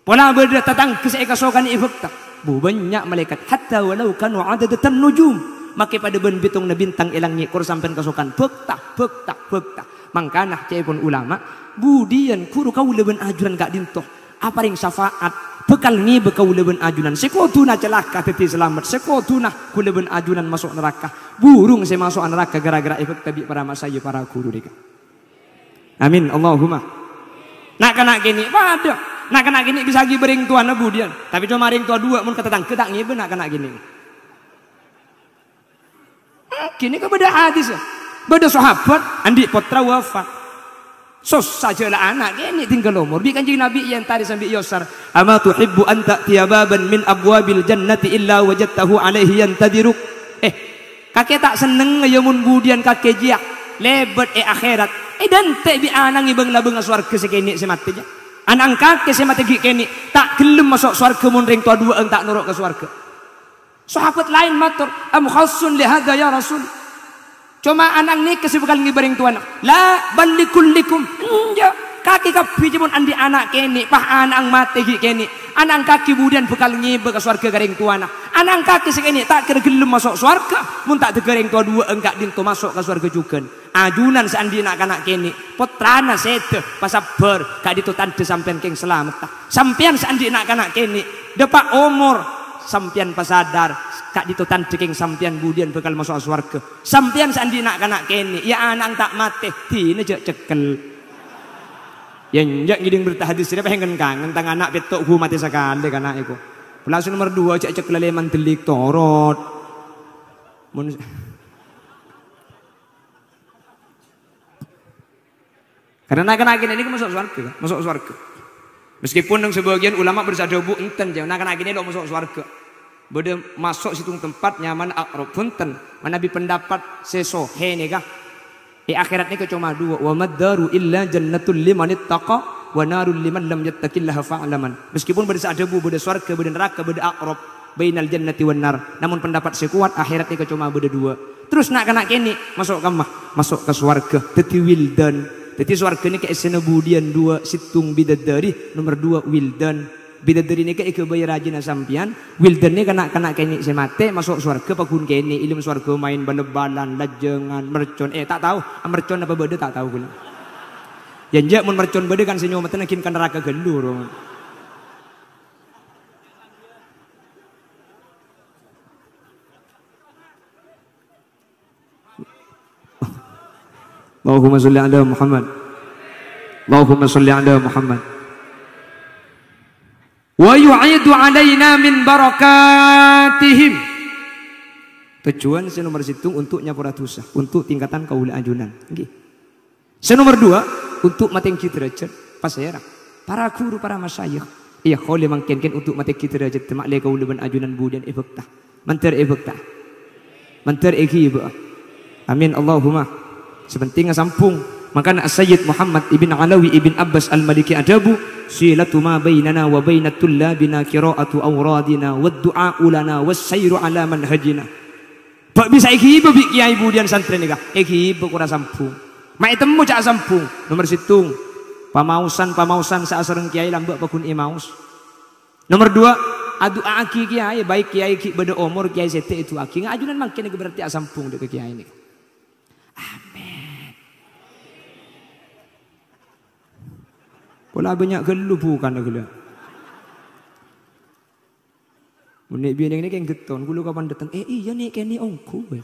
Pola beda tatang ke seika sokan ibu tak. Bu banyak malaikat. Hatta walau kanu ada tetan nujum. Maki pada ben bitung na bintang ilang nyikur sampai kesokan bekta bekta bekta. Mangkana cek pun ulama. Budian kuru kau leben ajuran kak dintoh. Apa ring syafaat bekal ni bekau leben ajunan sekotuna celaka teti selamat sekotuna nak leben ajunan masuk neraka burung saya masuk neraka gara-gara ikut tabi para masaya para guru dika amin Allahumma nak kena gini pada nak kena gini bisa lagi bering tuan nebu dia tapi cuma ring tua dua mun ketetang ketak ngibe nak kena gini kini kebeda hadis ya. beda sahabat andi potra wafat Sos sajalah anak ini tinggal umur. Bi kanjeng Nabi yang tadi sambil yosar. Ama tuhibbu anta tiababan min abwabil jannati illa wajadtahu alaihi yang tadiruk. Eh, kakek tak seneng ngeyamun budian kakek jiak. Lebet eh akhirat. Eh dan tak bi anang ibang labeng suarga segini sematinya. Anak kakek semati kini tak gelem masuk suarga mun ring tua dua tak nurut ke suarga. Sahabat lain matur, am khassun lihada ya Rasul. Cuma anak ni kesibukan ngibaring tuan. La balikulikum. Ya. Kaki ka pun andi anak keni, pah anang mati gi kene. Anang kaki budian bekal ngibe ke swarga garing tuan. Anang kaki sekene tak kira gelem masuk swarga, mun tak garing tuan dua engkak dinto masuk ke swarga juga. Ajunan seandi nak anak keni, potrana sete pasabar kak dito tante sampean keng selamat. sampian seandi nak anak kene, depak umur sampian pasadar kak ditutan ceking sampean budian bekal masuk swarga sampean sandi nak kena kene ya anak tak mati Ini cek cekel ya njak giding berita hadis dia pengen kangen tang anak betok hu mati sekali kanak ego. pelasun nomor dua cek cekel leman delik torot mun karena kena kene ini masuk swarga masuk swarga meskipun sebagian ulama bu enten jangan kena kene dok masuk swarga Bode masuk situ tempat nyaman akrab punten. Manabi pendapat seso he nega. Di akhirat ni cuma dua. Wa maddaru illa jannatul liman ittaqa wa narul liman lam yattaqillaha fa'laman. Meskipun bode sa'adabu, bode swarga, bode neraka, bode akrab bainal jannati wan nar. Namun pendapat sekuat akhirat ni cuma dua. Terus nak kena kini masuk ke mah, masuk ke swarga, teti wildan. Teti swarga ni ke esena budian dua situng bidadari, nomor dua wildan bidadari neka ike bayi rajina sampian wilderne kena kena kene si mate masuk surga pagun ni ilmu surga main benebalan lajengan mercon eh tak tahu ah, mercon apa beda tak tahu gue. Janja mau mercon beda kan senyum mata nakin kan neraka gendur. Allahumma salli ala Muhammad. Allahumma salli ala Muhammad wa yu'idu alaina min barakatihim tujuan si nomor situ untuk nyapura dosa untuk tingkatan kaula ajunan nggih si nomor dua untuk mateng derajat pas saya para guru para masyayikh iya kholi mangkenken untuk mateng derajat temak le kaula ban ajunan budian ibakta mantar ibakta mantar ikhibah amin Allahumma sepentingnya sampung maka Sayyid Muhammad ibn Alawi ibn Abbas al-Maliki adabu silatu ma bainana wa bainat tullabina qira'atu awradina wa du'a ulana wa sayru ala manhajina. Pak bisa iki ibu bi kiai budian santri nika. Iki ibu kurang sampung. Mak temu cak sampung. Nomor situng. Pamausan pamausan saat sereng kiai lambak pakun imaus. E Nomor dua adu aki kiai baik kiai ki beda umur kiai sete itu aki ngajunan makin berarti asampung dek kiai ini. Ah, Kula banyak gelu bukan gelu. Menik bini ini kan geton, kulu kapan datang? Eh iya nih kene ongku. Eh.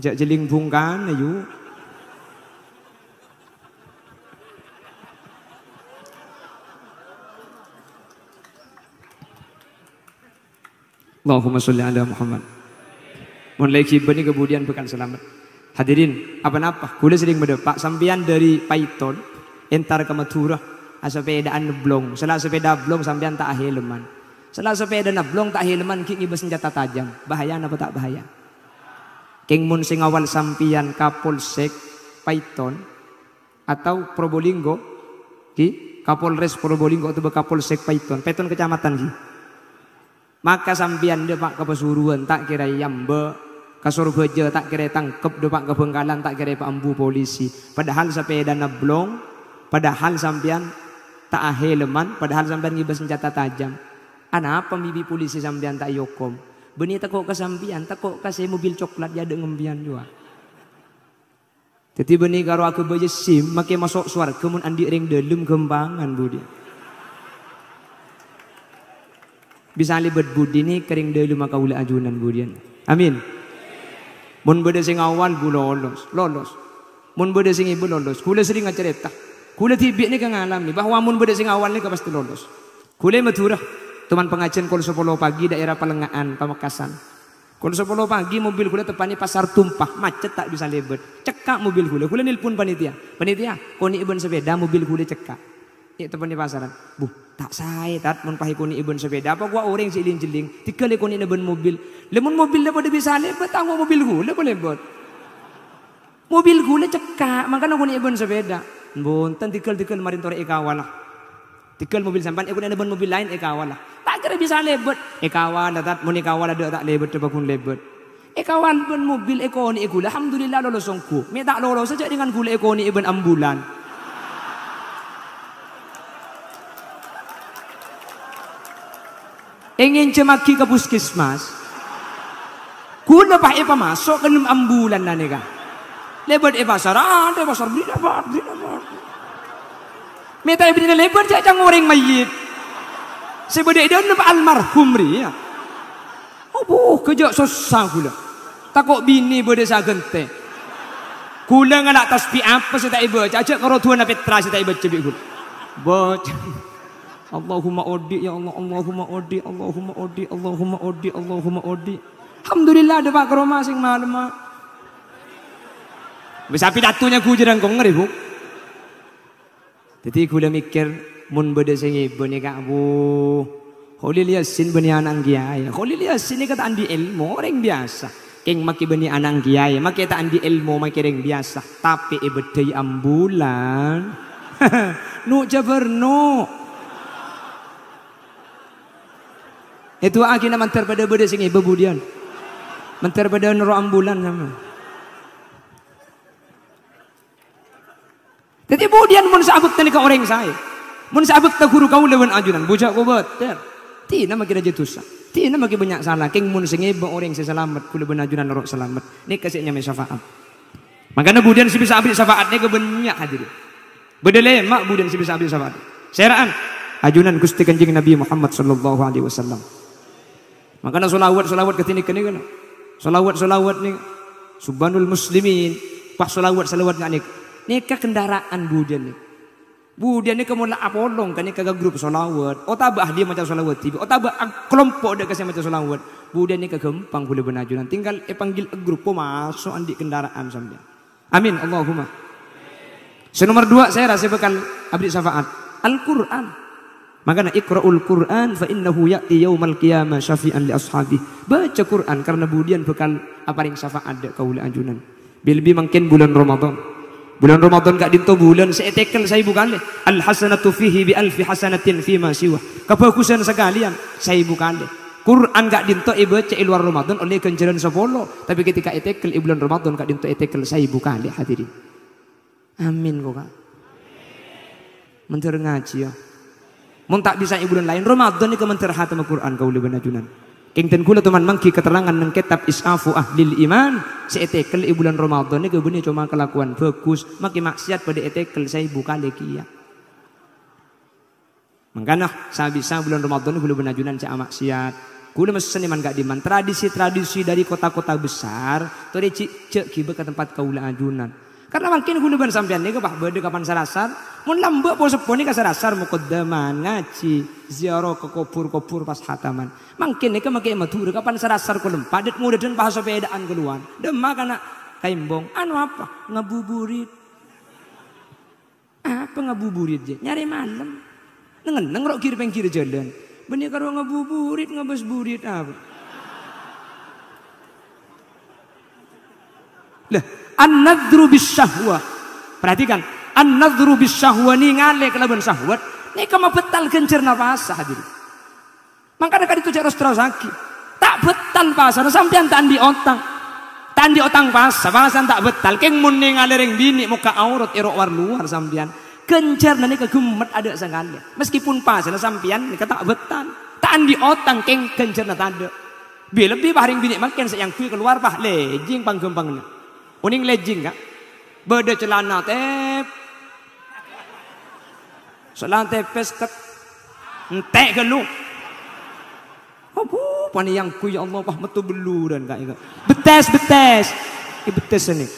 Jak jeling bungkan ayu. Eh, Allahumma sholli ala Muhammad. Mun lagi bani kemudian bukan selamat. Hadirin, apa napa? kuda sering berdepak sampean dari Python entar ke Madura. Asepedaan blong, salah sepeda blong sampean tak aheleman. Salah sepeda na blong tak aheleman ki bersenjata senjata tajam. Bahaya apa tak bahaya? King mun sing awal Kapolsek Python atau Probolinggo ki Kapolres Probolinggo atau Kapolsek Python. Python kecamatan ki. Maka sampean dia ke pesuruan tak kira yambe kasur baja tak kira tangkep depak ke pengkalan tak kira pambu polisi padahal sampai dana blong padahal sampean tak ahe leman padahal sampean ngibas senjata tajam anak apa bibi polisi sampean tak yokom beni takok ke sampean takok kasih mobil coklat ya ada ngembian juga jadi beni karo aku baju sim make masuk suar kemun andi ring delum gembangan budi bisa libet budi ni kering dulu maka ula ajunan budian. Amin. Mun beda sing awan ku lolos, lolos. Mun beda sing ibu lolos. Kula sering cerita. Kula tibik ni ngalami bahwa mun beda sing awan ni ka pasti lolos. Kula Madura, teman pengajian kul 10 pagi daerah Pelengaan, Pamekasan. Kul 10 pagi mobil kula tepani pasar tumpah, macet tak bisa lebet. Cekak mobil kula. Kula nilpun panitia. Panitia, koni ibun sepeda mobil kula cekak. Ya teman di pasaran. Bu, tak saya tat mun pahikuni ibun sepeda apa gua orang si ilin jeling. Tiga lekuni ibun mobil. Lemun mobil dapat de bisa le betang mobil gua lepo lebot. Mobil gua le cekak makanya aku ibun sepeda. Bunten tikel-tikel marin tore ikawan lah. mobil sampan ikut eh, ibun mobil lain ikawan Tak kira bisa lebot. Ikawan tat mun ikawan ada tak lebot tebakun lebot. Ekawan pun mobil ekoni eh, ekula. Alhamdulillah lolosongku. Minta lolos saja dengan gula ekoni eh, ibn ambulan. ingin cemaki ke puskesmas kuda pak ipa masuk ke ambulan na nika lebar ipa sarang, lebar ah, pasar beli dapat beli dapat minta ibu lebar jangan orang mayit sebeda dia nampak almarhum ri ya oh, apa kerja susah pula takut bini berde sagente kula ngalak tasbih apa saya tak ibu cacak karo tuan apa tra saya tak ibu cebik kula bocah Allahumma odi ya Allah Allahumma odi Allahumma odi Allahumma odi Allahumma odi Alhamdulillah ada Pak Roma sing malam bisa pidatunya gue jarang kok ngeri bu jadi gue mikir mun beda sing ibune kamu Khalil Yasin bani anang kiai Khalil Yasin ini kata andi ilmu orang biasa King maki bani anang kiai maki kata andi ilmu maki orang biasa tapi ibedai ambulan nu jabar nu Itu akina mantar pada beda sing ibu budian. Mantar pada nuru ambulan sama. Jadi budian mun sabuk tani ka orang saya. Mun sabuk ta guru kau lewen ajunan bujak kubat. Ya. Ti nama kita kira jetusa. Ti nama kita banyak salah. King mun sing ibu orang saya selamat kulo ben ajunan nuru selamat. Ni kasih nyame syafaat. Makanya budian si bisa ambil syafaatnya ke banyak hadir. Beda lemak budian si bisa ambil syafaat. Seraan ajunan Gusti Kanjeng Nabi Muhammad sallallahu alaihi wasallam. Makanya solawat-solawat ketini kene kan. Solawat-solawat nih. Subhanul muslimin. Pas solawat-solawat nganik. Nikah kendaraan budian nih. Budian nih kemula apolong kan nih kagak grup solawat. Oh tabah dia macam solawat tiba. Oh tabah kelompok dia kasi macam solawat. Budian nih kagempang boleh benajunan. Tinggal e panggil grup po masuk andi kendaraan sambil. Amin Allahumma. nomor dua saya rasa bakal abdi syafaat. Al-Quran. Makanya ikra'ul Qur'an fa innahu ya'ti yaumal qiyamah syafi'an li ashabi. Baca Qur'an karena budian bekal apa yang syafaat ada kaula anjunan. Bilbi mungkin bulan Ramadan. Bulan Ramadan gak dinto bulan seetekel saya bukan deh. Al hasanatu fihi bi alfi hasanatin fi ma siwa. Kebagusan sekalian saya bukan Quran gak dinto ibaca di luar Ramadan oleh kenjeran sepuluh. Tapi ketika etekel di bulan Ramadan gak dinto etekel saya bukan hadiri. hadirin. Amin kok Mentereng Mendengar ngaji ya. Mung tak bisa ibu dan lain Ramadan ini kementir hatam Al-Quran kau lebih najunan. ten kula teman mangki keterangan neng kitab Isafu Ahlil Iman si etekel i bulan Ramadan ni kebunnya cuma kelakuan bagus maki maksiat pada etekel saya buka leki ya. Mengkana saya bisa bulan Ramadan ni kula benajunan saya maksiat. Kula mesen iman gak diman tradisi-tradisi dari kota-kota besar tu cek cek kibe ke tempat kaula ajunan. Karena makin hunuban sampean niku Pak Bode kapan sarasar, mau lambek po sepo niku sarasar mukaddaman ngaji, ziarah ke kubur-kubur pas hataman. Makin niku makin matur kapan sarasar kulem padet muda dan bahasa bedaan keluar. Demak kana kaimbong anu apa? Ngebuburit. Apa ngebuburit je? Nyari malam. Nengen Nengrok kiri pengkiri jalan. Benih karo ngebuburit ngebes burit apa? Lah, An-nadhru bisyahwa. Perhatikan, an-nadhru bisyahwa ni ngale kelawan syahwat. Ni kamu betal gencer nafas hadir. Maka kan itu terus terus lagi. Tak betal pasar nah, sampean tandi otang. Tandi otang pasar, pasar tak betal. Keng muni ngalereng bini muka aurat erok war luar sampean. Gencer nani kegemet ada sekali. Meskipun pasar nah, sampean ni tak betal. Tandi otang keng gencer nanti ada. Bila lebih paring bini makin sayang kui keluar pah lejing panggung. Kuning lejing kak. Beda celana tep. Celana tepes tek. Entek gelu. Kan Apa pani yang ku ya Allah wah metu beluran kak itu. Ya betes betes. Ki betes ini.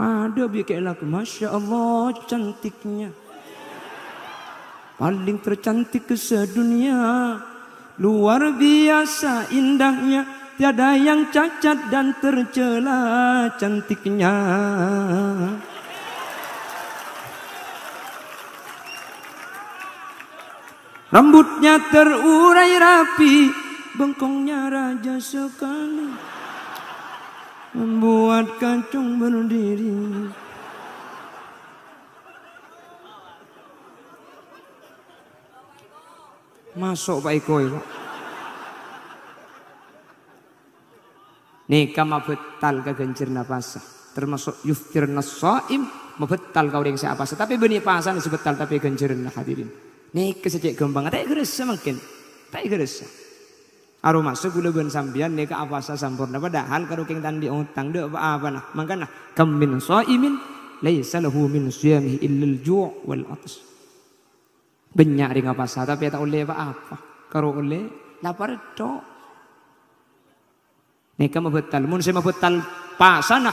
Ada bikin lagu, masya Allah cantiknya. Paling tercantik ke dunia Luar biasa indahnya Tiada yang cacat dan tercela cantiknya Rambutnya terurai rapi Bengkongnya raja sekali Membuat kacung berdiri Masuk Pak Iko itu. Nikah mabetal kegencer napasa. Termasuk yuftir nasoim mabetal kau yang siapa Tapi benih pasan sebetal tapi genceran hadirin. Nikah sejak gembang. Tak gerasa makin. Tak gerasa. Aru masuk gula ben sambian nikah apa sah sampurna. Padahal kalau keng di utang dek apa apa nah. Maka nah kemin soimin. Laisa lahu min siyamihi illal ju' wal atas. Benyak di ngapasa tapi tak oleh apa-apa. Karo oleh lapar do. Neka mabetal. Mun saya mabetal pasana.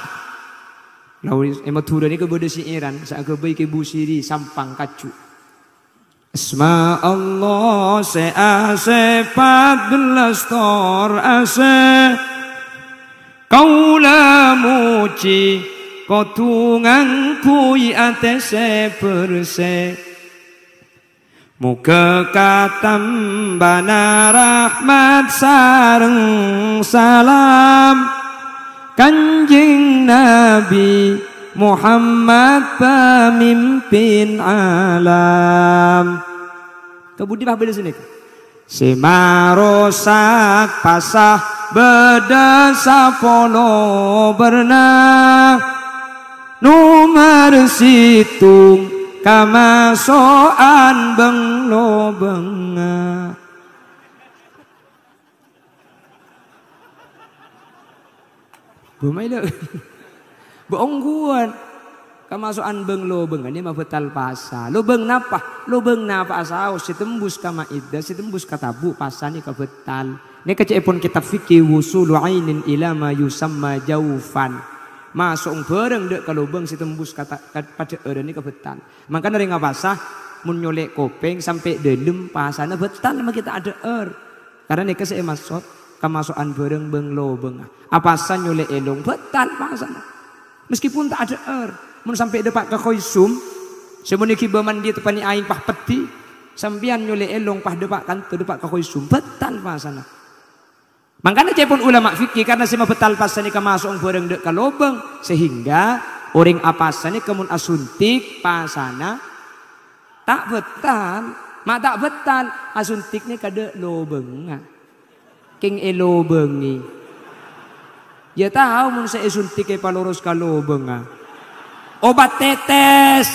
Lalu eh, emak hura ni kepada si Iran. Saya kebaik ibu siri sampang kacu. Asma Allah se ase 14 tor ase Kaula muci kotungan kui atese perse Muka katam katambana rahmat sarung salam Kanjing Nabi Muhammad pemimpin alam Kebudi apa di sini? Sima rosak pasah beda sapono bernah Nomor situng kamasoan beng lo benga lo, Maida Boongguan Kamasoan beng lobeng ini mah betal pasa Lobeng napa Lobeng napa asau si tembus kama ida si tembus bu pasa ni kebetal Ini kecil pun kita fikir wusulu ainin ilama yusamma jaufan masuk bareng dek kalau bang si tembus kata pada orang ini kebetan maka dari ngapasah menyolek kopeng sampai dedem pasana betan sama kita ada er karena nih kasih masuk kemasukan bareng beng lo beng apa nyolek elong betan pasana meskipun tak ada er mun sampai depan ke koisum semeniki baman dia tepani aing pah peti sampian nyolek elong pah depan kan depan ke koisum betan pasana Makanya saya pun ulama fikir karena saya betal pasani kemasuk goreng dek kalobeng sehingga orang apasani kemun asuntik pasana tak betal mak tak betal asuntiknya kade lobeng king elobengi ya tahu mun saya suntik e ke palurus kalobeng obat tetes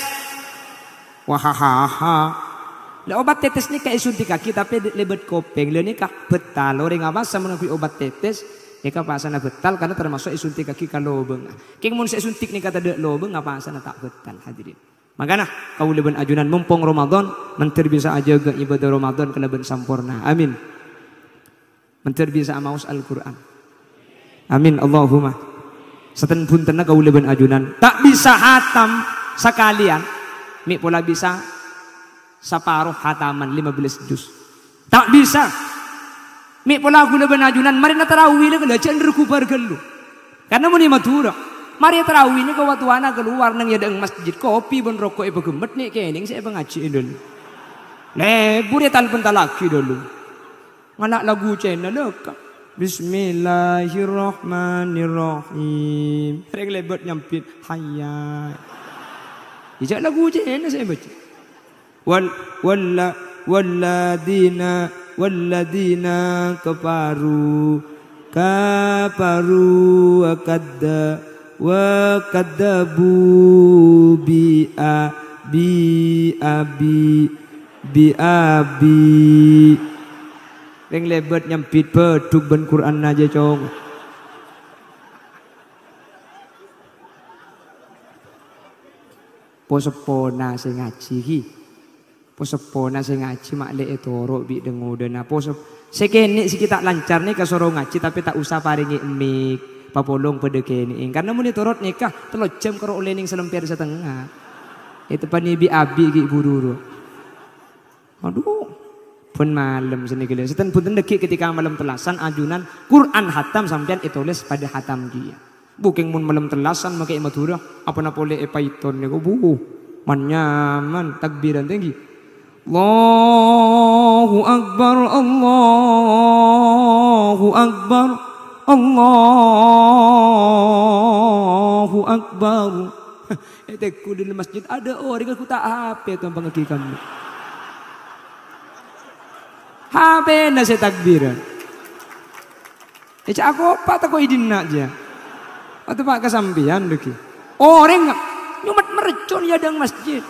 wahahaha lah obat tetes ni kayak suntik kaki tapi lebet kopeng. Lah ni kak betal. Orang awas sama menakui obat tetes. Ni kak pasana betal karena termasuk suntik kaki kalau lobeng. Keng mun saya suntik ni kata dek lobeng apa pasana tak betal hadirin. Makanya kau leben ajunan mumpung Ramadan menteri bisa aja ke ibadah Ramadan kena ben sampurna. Amin. Menteri bisa amaus Al-Qur'an. Amin Allahumma. Seten pun kau leben ajunan tak bisa hatam sekalian. Mik pola bisa separuh hataman 15 juz. Tak bisa. Mik pola gula benajunan mari na tarawih le gela cender kubar gelu. Karena muni madura Mari tarawih ni kawa tuana keluar nang ya masjid kopi ben rokok e ya begemet nih kening saya pengaji dulu. Le bure tan pentalaki dulu. Mana lagu cena leka. Bismillahirrahmanirrahim. Rek lebet nyampit hayya. Ijak lagu cena saya baca wal walla walladina walladina kafaru kafaru wa kadda wa kaddabu bi a bi abi bi abi Peng lebet nyempit peduk ben Quran aja cong. Posepo nase ngaji ki posepona sing ngaji mak lek dorok bi denguden apa nah, sep sekene si kita lancar nih kasoro ngaji tapi tak usah paringi emik papolong pada kene karena muni torot nikah telo jam karo olening selempir setengah itu pani bi abi gi bururu aduh pun malam sini gila setan pun tendeki ketika malam telasan ajunan Quran hatam sampean les pada hatam dia buking mun malam telasan makai madura apa napole epaiton niku bu man nyaman takbiran tinggi Allahu Akbar Allahu Akbar Allahu Akbar Eteku di masjid ada orang oh, aku tak HP tuan pengeki kamu. HP nasi takbir. Eh, ya, aku apa tak kau izin aja. Atau pak kesampian duki. Orang oh, nyumat merecon ya dang masjid.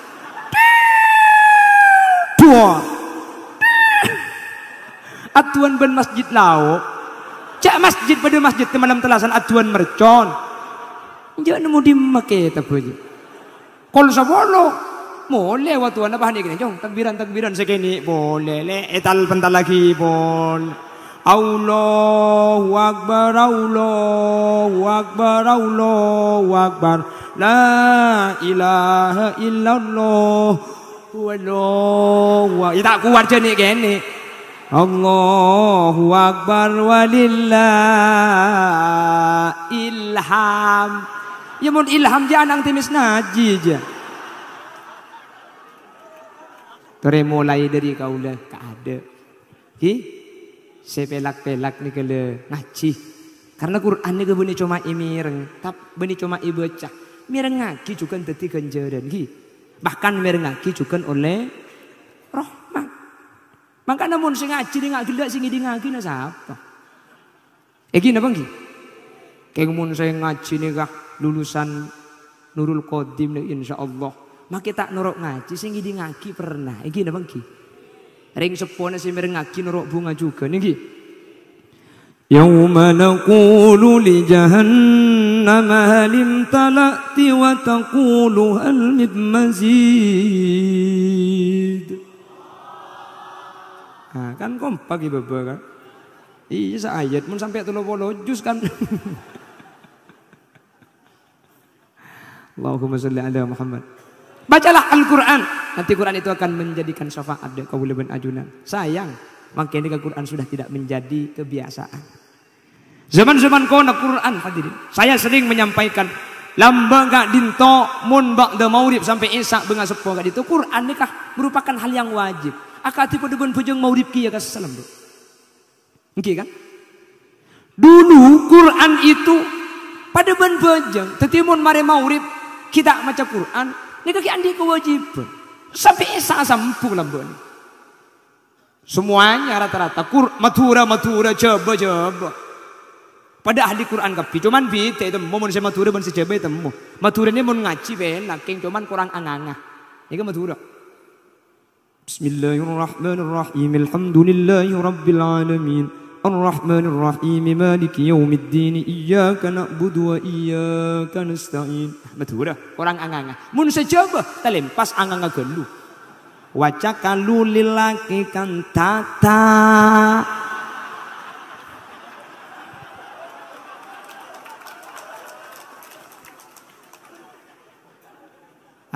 Buah. Atuan ben masjid lau. Cak masjid pada masjid teman temanam telasan atuan mercon. Jangan nemu di makai tapuji. Kalau sabolo, boleh waktu anak bahan ini jong takbiran takbiran segini boleh le etal pental lagi boleh. Allahu Akbar, Allahu Akbar, Allahu Akbar. La ilaha illallah. Kuwallahu. Ya tak kuat je ni Allahu akbar walillah ilham. Ya mun ilham je anang timis naji je. Tore mulai dari kaulah ka ada. Ki sepelak-pelak ni kele ngaji. Karena Quran ni ke cuma imireng, tap bini cuma ibecak. Mireng ngaji juga teti kenjeran ki. Bahkan merengaki juga oleh rahmat. Maka namun sing ngaji ngaji gelak sing dia ngaji na siapa? Egi eh, napa nggih? Kayak mun saya ngaji nikah lulusan Nurul Qadim insya Allah. Maka tak nurut ngaji sing dia ngaji pernah. Egi eh, napa nggih? Ring sepone mereng ngaji nurut bunga juga nih Yauma kulu li jahannam جهنم هل امتلأت وتقول هل من مزيد Nah, kan kompak ibu bapak kan? Iya seayat pun sampai telur polo jus kan. Allahumma salli ala Muhammad. Bacalah Al-Quran. Nanti Quran itu akan menjadikan syafaat dan kawulaban ajunan. Sayang, makanya Al-Quran sudah tidak menjadi kebiasaan. Zaman-zaman kau nak Quran hadirin. Saya sering menyampaikan lamba gak dinto mun ba'da maurib sampai isak bengak sepo gak itu Quran nikah merupakan hal yang wajib. Akati ku degun pujung maurib kia ya kasalam tu. kan? Dulu Quran itu pada ben bejeng tetimun mare maurib kita maca Quran nikah ki andi kewajiban. Sampai isak sampung lamba Semuanya rata-rata matura matura coba coba pada ahli Quran kapi. Cuman bite itu mau manusia mature ban sejabe temu. Mature ini mau ngaji benak, king cuman kurang anganga. Ini kan mature. Bismillahirrahmanirrahim. Alhamdulillahi rabbil alamin. الرحمن الرحيم مالك يوم الدين إياك نعبد وإياك نستعين Matura, orang anganga. Mun sejaba, talempas anganga gelu. Wacakalu lilaki kan tata.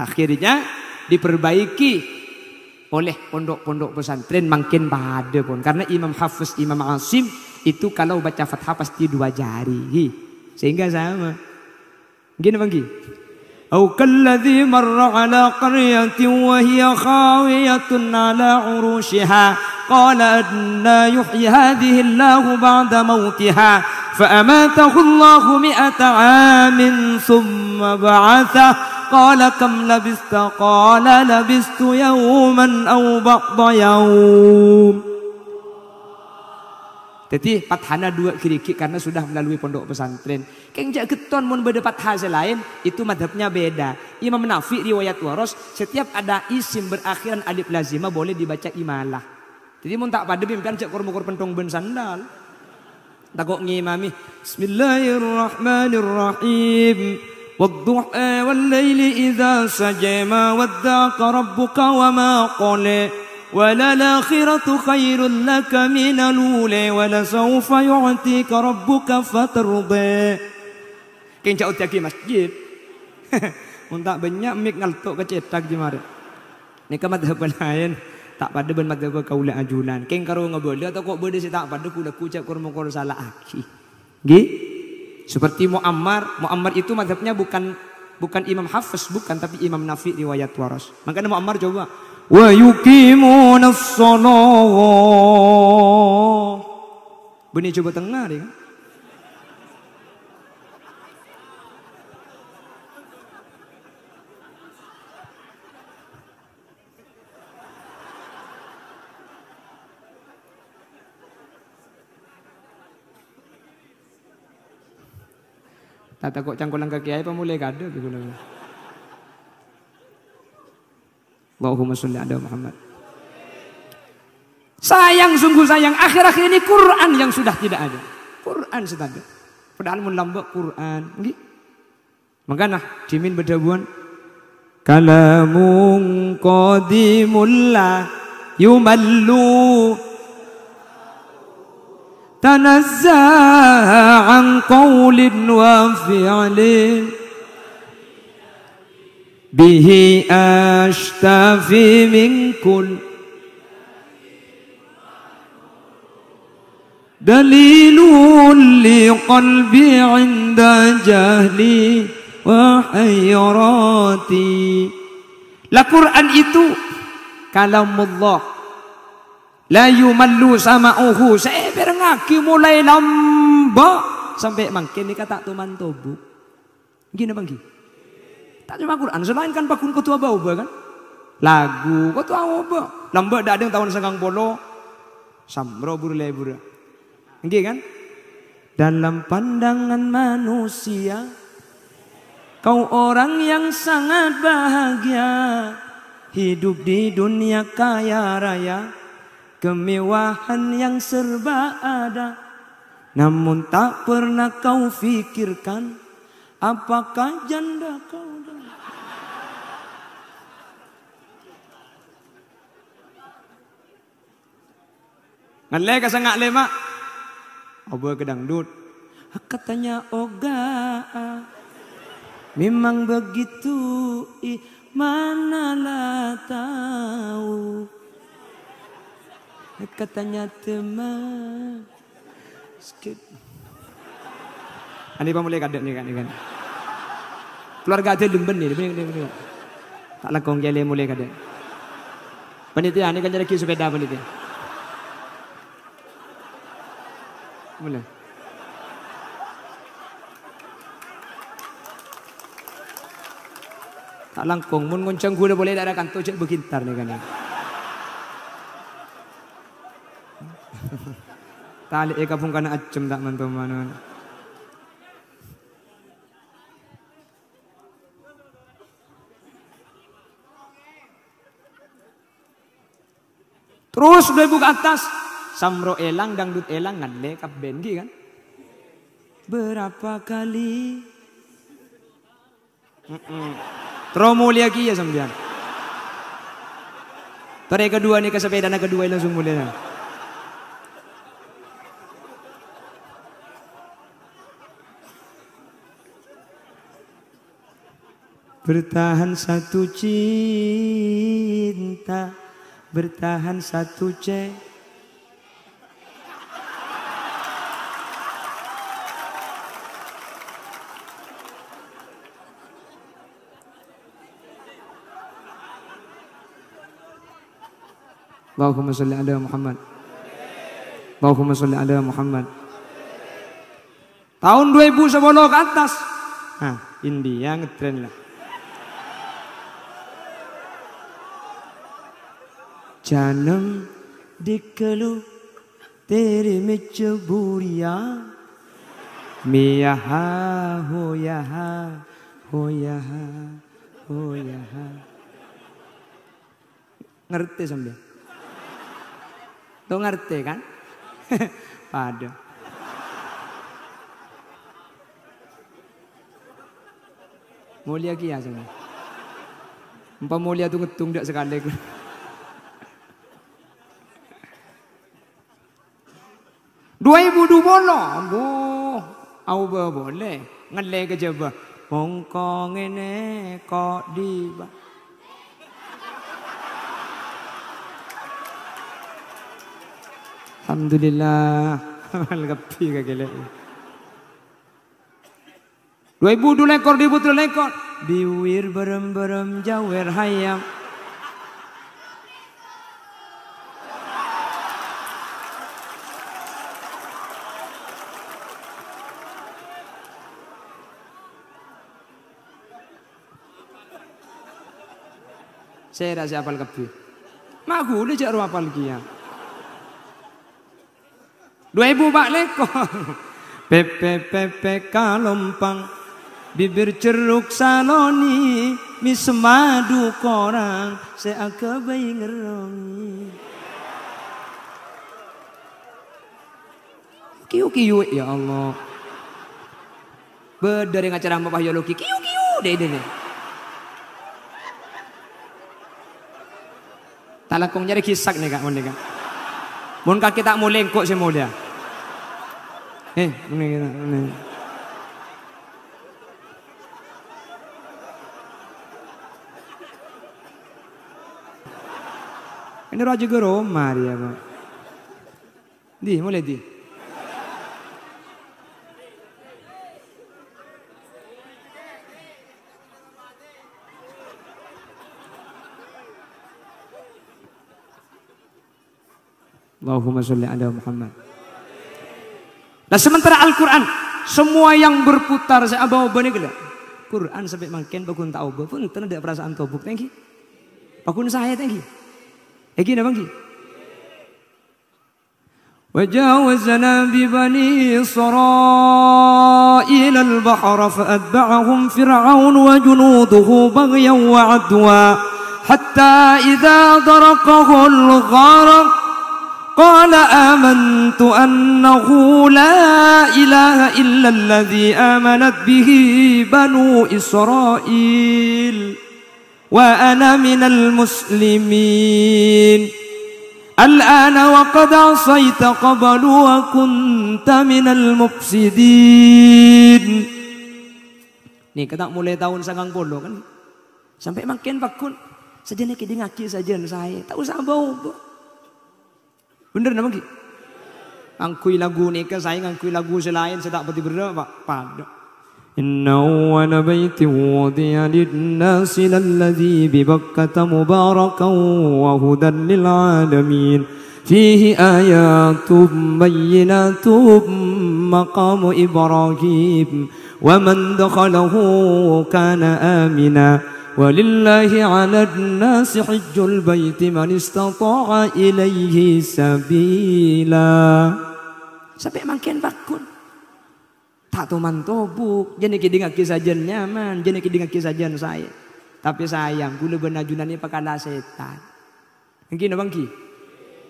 Akhirnya diperbaiki oleh pondok-pondok pesantren makin pada pun. Karena Imam Hafiz, Imam Asim itu kalau baca fathah pasti dua jari. Sehingga sama. Gini bangki. أو كالذي مر على قرية وهي خاوية على عروشها قال يحيي هذه الله بعد موتها فأماته الله مئة عام ثم بعثه قال كم لبثت قال لبثت يوما أو بعض يوم Jadi pathana dua kiri karena sudah melalui pondok pesantren. Kengjak geton mun beda patha selain itu madhabnya beda. Imam Nafi riwayat waros setiap ada isim berakhiran alif lazima boleh dibaca imalah. Jadi mun tak pada pimpinan cek kurmukur pentong ben sandal. Takok ngimami Bismillahirrahmanirrahim. والضحى والليل إذا سجى ما ودعك ربك وما قلى وللآخرة خير لك من الأولى ولسوف يعطيك ربك فترضى Kencak utaki masjid. Untuk banyak mik ngaltuk kecetak jemar. Ni ke madhab lain. Tak pada ben madhab kaula ajulan. Keng karo ngebole atau kok bode si tak pada kula kucak kurma kor salah aki. Gitu. Seperti Muammar, Muammar itu madhabnya bukan bukan Imam Hafiz bukan tapi Imam Nafi riwayat waras. Makanya Muammar coba wa yuqimuna Bunyi coba tengah ya. Tak takut cangkulan kaki ayah pemulai kada pi kula. Allahumma sholli ala Muhammad. Sayang sungguh sayang akhir-akhir ini Quran yang sudah tidak ada. Quran sudah ada. Padahal mun lambak Quran, nggih. Mangkana dimin bedabuan kalamun qadimullah yumallu تنزه عن قول وفعل به أشتفي من كل دليل لقلبي عند جهلي وحيراتي لقرآن Quran كلام الله Layu malu sama uhu. Saya ngaki mulai nombok. Sampai makin ni kata tuman tobu. Gini bangki. Tak cuma Quran. Selain kan pakun ketua bau kan. Lagu ketua bau. Nombok dah ada yang tahun senggang sam Samro burle bura. Gini kan. Dalam pandangan manusia. Kau orang yang sangat bahagia. Hidup di dunia kaya raya Kemewahan yang serba ada Namun tak pernah kau pikirkan Apakah janda kau dah? Ngalai ka sangak le mak. Obor ke Katanya oga. Memang begitu. Ih, manalah tahu katanya teman skip ini pemulai kadek nih kan kan keluarga ada lumben nih lumben bener lumben. tak lekong jale mulai kadek panitia ane kan jadi sepeda panitia boleh tak langkong mun ngoncang gula boleh darah kantor cek begintar nih kan Tali eka ya, pun kana acem tak mantumanon. Terus udah buka atas. Samro elang, dangdut elang, ngade kap bendi kan. Berapa kali? Mm -mm. kia sambian. tarik kedua nih ke sepeda, nah kedua langsung mulia. Bertahan satu cinta Bertahan satu cek Allahumma salli ala Muhammad Allahumma salli ala Muhammad Tahun 2010 ke atas Nah, India ngetren lah ജനം ദിക്കലു तेरे में चबूरिया मैं यहाँ हो यहाँ हो यहाँ हो ngerti sambil tuh ngerti kan mau mulia kia sambil empat mulia tuh ngetung dak sekali 2020 bu, au boleh ngeleh ke coba. Hongkong ini kok di Alhamdulillah Algapi ke Dua ibu du lekor di butul lekor biwir berem berem jawer hayam Saya rasa apal kabeh. udah jak ro apal kia. Ya. Dua ibu pak leko. Pepe pepe kalompang bibir ceruk saloni mis madu korang saya bayi ngerongi. Kiu kiu ya Allah. Bedari ngacara mbah yoloki kiu kiu deh deh. Talakung jadi kisak nih kak mending Mun kak kita mulai kok si mulia. Eh, ini kita ini. Ini raja geroma dia, Pak. Di, mulai di. Allahumma sholli ala Muhammad. Nah sementara Al-Quran semua yang berputar saya abah ini gila. Quran sampai makin bakun taubah pun tenang ada perasaan tobuk thank you. bagun saya thank you. Thank you nabang وجاوزنا ببني إسرائيل البحر فأتبعهم فرعون وجنوده بغيا وعدوا حتى إذا درقه الغرق قال آمنت أنه لا إله إلا الذي آمنت به بنو إسرائيل وأنا من المسلمين الآن وقد عصيت قبل وكنت من المفسدين Nih kata mulai tahun sangang bolo kan sampai makin pakun saja nih kedi ngaki saja saya tak usah bau, bau. Bener namang ki? Angkui lagu ni ke saya angkui lagu selain saya tak pati berda pak pada. Inna lalladhi mubarakan wa hudan lil alamin. ولله على الناس حج البيت من استطاع إليه سبيلا sampai makin bakun tak tuman tobuk jadi kiding kisah sajen nyaman jadi kiding kisah jen saya tapi sayang gula benajunannya pakai setan mungkin abang ki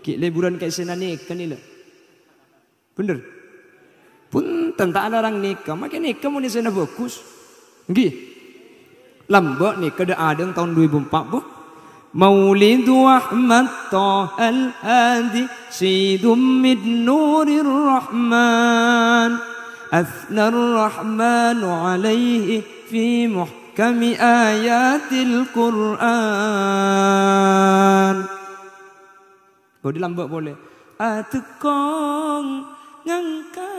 ki liburan ke sana nih kan bener pun tentang ada orang nikah makanya nikah mau di sana fokus mungkin lamba ni kada ada tahun 2014 maulid ahmad tahal hadi sidum min nurir rahman athna rahman alaihi fi muhkami ayatil quran boleh lambat boleh atukong ngangka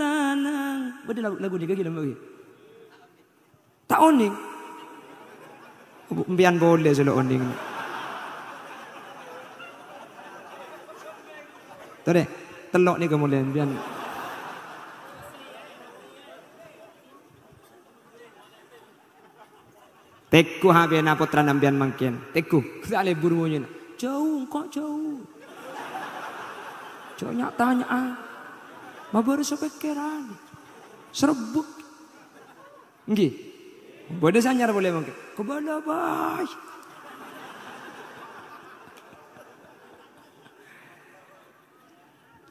tanang boleh lagu ni gila lambat tak oning Mbiyan boleh selo onding. Tore, telok nih kemudian mbiyan. Teku habe na putra nambian mungkin. Teku, kesale burmunya. Jauh, kok jauh. Jauh nyak tanya ah. Mabar sepikiran. Serbuk. Nggih. Boleh እዛ boleh boleh መንገድ ኩበለባሽ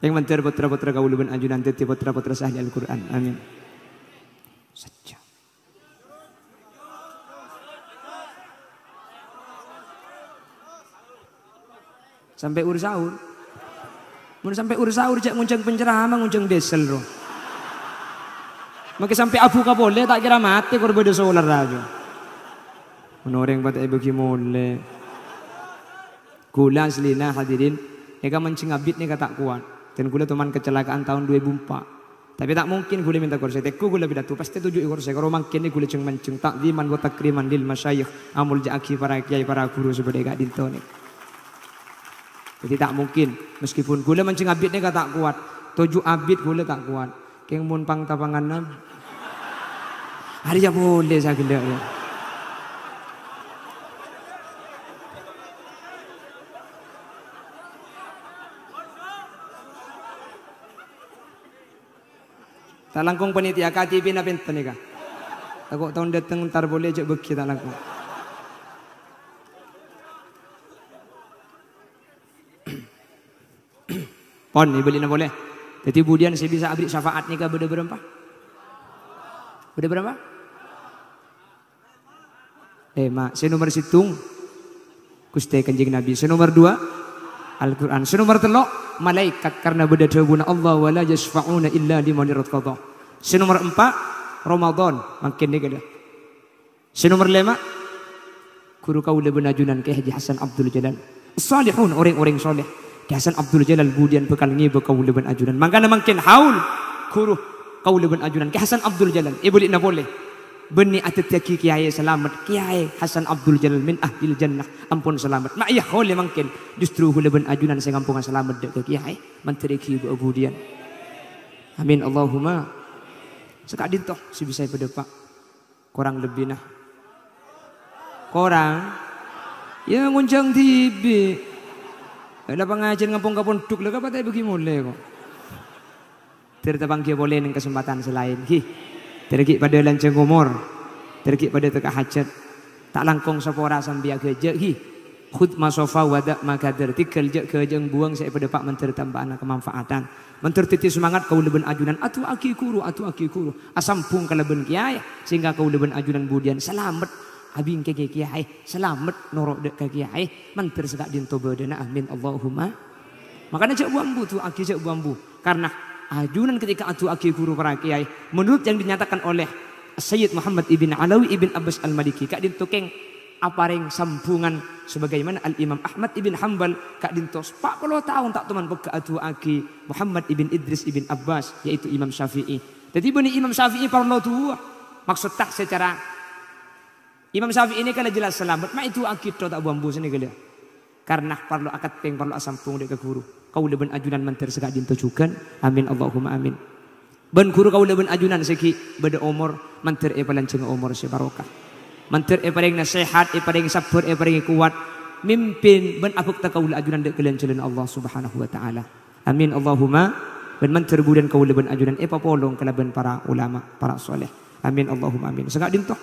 Yang menteri putra-putra kawuluban anjunan titi putra-putra sahli Al-Quran. Amin. Sejak. Sampai ur sahur. Mun sampai ur sahur cek nguncang penceramah nguncang desel roh. Maka sampai abu Kapole boleh tak kira mati kau berbeda solar aja. Menoreng pada ibu kimole. Kulan selina hadirin. Eka menceng abit nih kata kuat. Dan kula teman kecelakaan tahun 2004. Tapi tak mungkin kula minta kursi. Teku kula pidato pasti tujuh ekor saya. Kalau makin nih kula ceng mancing takdiman wa takriman lil masyayikh amul jaaki para kiai para guru sebagai gak dintonik. Jadi tak mungkin meskipun gula menceng abit nih kata kuat. Tujuh abit gula tak kuat. Keng mun pang tapangan nam. Hari ya boleh saya gila. Ya. Tak langkung penitia kati pina pinten nika. Takut tahun dateng ntar boleh jek beki tak langkung. Pon, beli boleh. Jadi budian saya bisa abdi syafaat nikah beda berapa? Beda berapa? Eh mak, saya nomor situng. Kuste kanjeng Nabi. Saya nomor dua. Al-Quran. Saya nomor telok Malaikat. Karena beda jawabuna Allah. Wala yasfa'una illa dimanirat qadah. Saya nomor empat. Ramadan. Makin dia kata. Saya nomor lima. Kuru kau lebenajunan ke Haji Hasan Abdul Jalal. Salihun. Orang-orang salih. Dasan Abdul Jalal budian bekal ngi bekaul ben ajunan. na mangkin haul kuruh kaul ben ajunan. Ki Hasan Abdul Jalal e boleh na boleh. Beni atet ya kiai selamat kiai Hasan Abdul Jalal min ahlil jannah ampun selamat. Mak ya hole mangkin justru hule ben ajunan sing ampungan selamat dek kiai menteri ki budian. Amin Allahumma. Sekak si sebisa pada pak. Kurang lebih nah. Korang. Ya ngunjang tibi. Lah pengajian ngapung kampung duk lah apa bagi mulai kok. Tidak panggil boleh neng kesempatan selain. Ki, terkik pada lanceng umur, terkik pada teka hajat. Tak langkong sepora sambil kerja ki. Khud masofa wadak makader kerja kerja yang buang saya pada pak menteri anak kemanfaatan. Menteri titi semangat kau leben ajunan atu aki kuru atu aki kuru asam pung kaleben kiai sehingga kau leben ajunan budian selamat habin ke kiai selamat norok dek ke kiai mantir sekak din toba dena amin Allahumma makanya cek bambu tu aki cek bambu karena ajunan ketika atu aki guru para kiai menurut yang dinyatakan oleh Sayyid Muhammad ibn Alawi ibn Abbas al-Maliki kak din tukeng aparing sambungan sebagaimana Al Imam Ahmad ibn Hambal kak Pak 40 tahu tak teman buka atu aki Muhammad ibn Idris ibn Abbas yaitu Imam Syafi'i. Jadi bani Imam Syafi'i parlo tua maksud tak secara Imam Syafi'i ini kalau jelas selamat, mak itu akito tak buang bus ini kali. Karena perlu akad peng perlu asampung dek ke guru. Kau leben ajunan menteri sekak jinto cukan. Amin Allahumma amin. Ben guru kau leben ajunan seki beda umur menteri, eh apa paling umur si barokah. Menter e eh paling nasihat e paling sabar apa yang kuat. Mimpin ben aku tak kau ajunan dek kalian jalan Allah subhanahu wa taala. Amin Allahumma ben menteri budan kau leben ajunan polong kala ben para ulama para soleh. Amin Allahumma amin. Sekak jinto.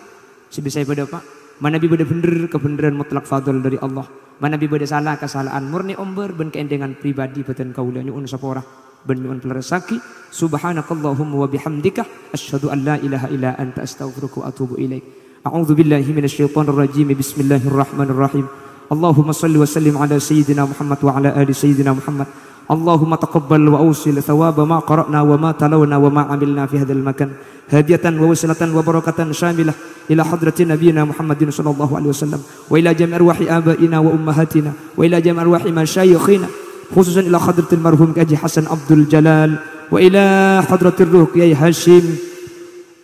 saya pada pak. Mana bi benar bener kebenaran mutlak fadl dari Allah. Mana bi benar salah kesalahan murni umber ben keendengan pribadi beten kaulah nyun sapora ben nyun pelersaki. Subhanakallahumma wa bihamdika Ashhadu an la ilaha illa anta astaghfiruka wa atubu ilaik. A'udzu billahi minasyaitonir rajim. Bismillahirrahmanirrahim. Allahumma salli wa sallim ala sayyidina Muhammad wa ala ali sayyidina Muhammad. اللهم تقبل وأوصل ثواب ما قرأنا وما تلونا وما عملنا في هذا المكان هادية ووسلة وبركة شاملة إلى حضرة نبينا محمد صلى الله عليه وسلم وإلى جميع أرواح آبائنا وأمهاتنا وإلى جميع أرواح مشايخنا خصوصا إلى حضرة المرحوم كاجي حسن عبد الجلال وإلى حضرة الروح كأي هاشم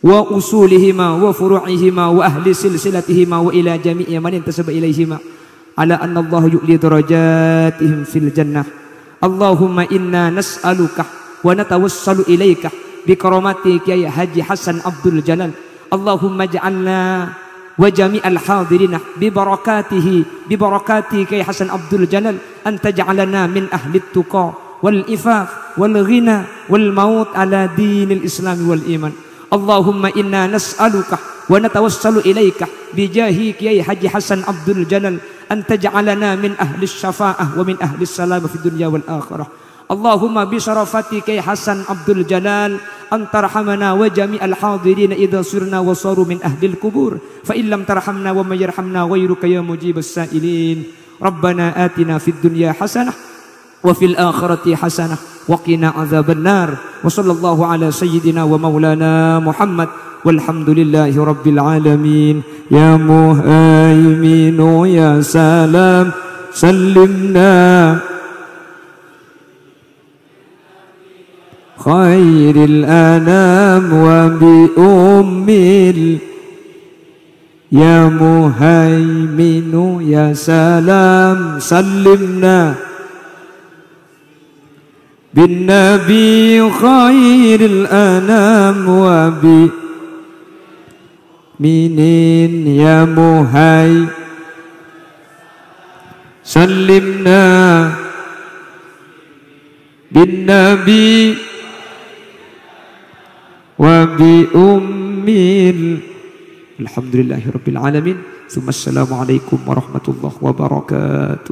وأصولهما وفروعهما وأهل سلسلتهما وإلى جميع من انتسب إليهما على أن الله يؤلي درجاتهم في الجنة اللهم إنا نسألك ونتوسل إليك بكرامتك يا حاج حسن عبد الجلال اللهم اجعلنا وجميع الحاضرين ببركاته ببركاتك يا حسن عبد الجلال أن تجعلنا من أهل التقى والإفاف والغنى والموت على دين الإسلام والإيمان اللهم إنا نسألك ونتوسل إليك بجاهك يا حاج حسن عبد الجلال أن تجعلنا من أهل الشفاعة ومن أهل السلام في الدنيا والآخرة اللهم بشرفتك يا حسن عبد الجلال أن ترحمنا وجميع الحاضرين إذا صرنا وصاروا من أهل القبور فإن لم ترحمنا وما يرحمنا غيرك يا مجيب السائلين ربنا آتنا في الدنيا حسنة وفي الآخرة حسنة وقنا عذاب النار وصلى الله على سيدنا ومولانا محمد والحمد لله رب العالمين يا مهيمن يا سلام سلمنا خير الأنام وبأم يا مهيمن يا سلام سلمنا بالنبي خير الأنام وبي منين يا مهي سلمنا بالنبي وبأم الحمد لله رب العالمين ثم السلام عليكم ورحمة الله وبركاته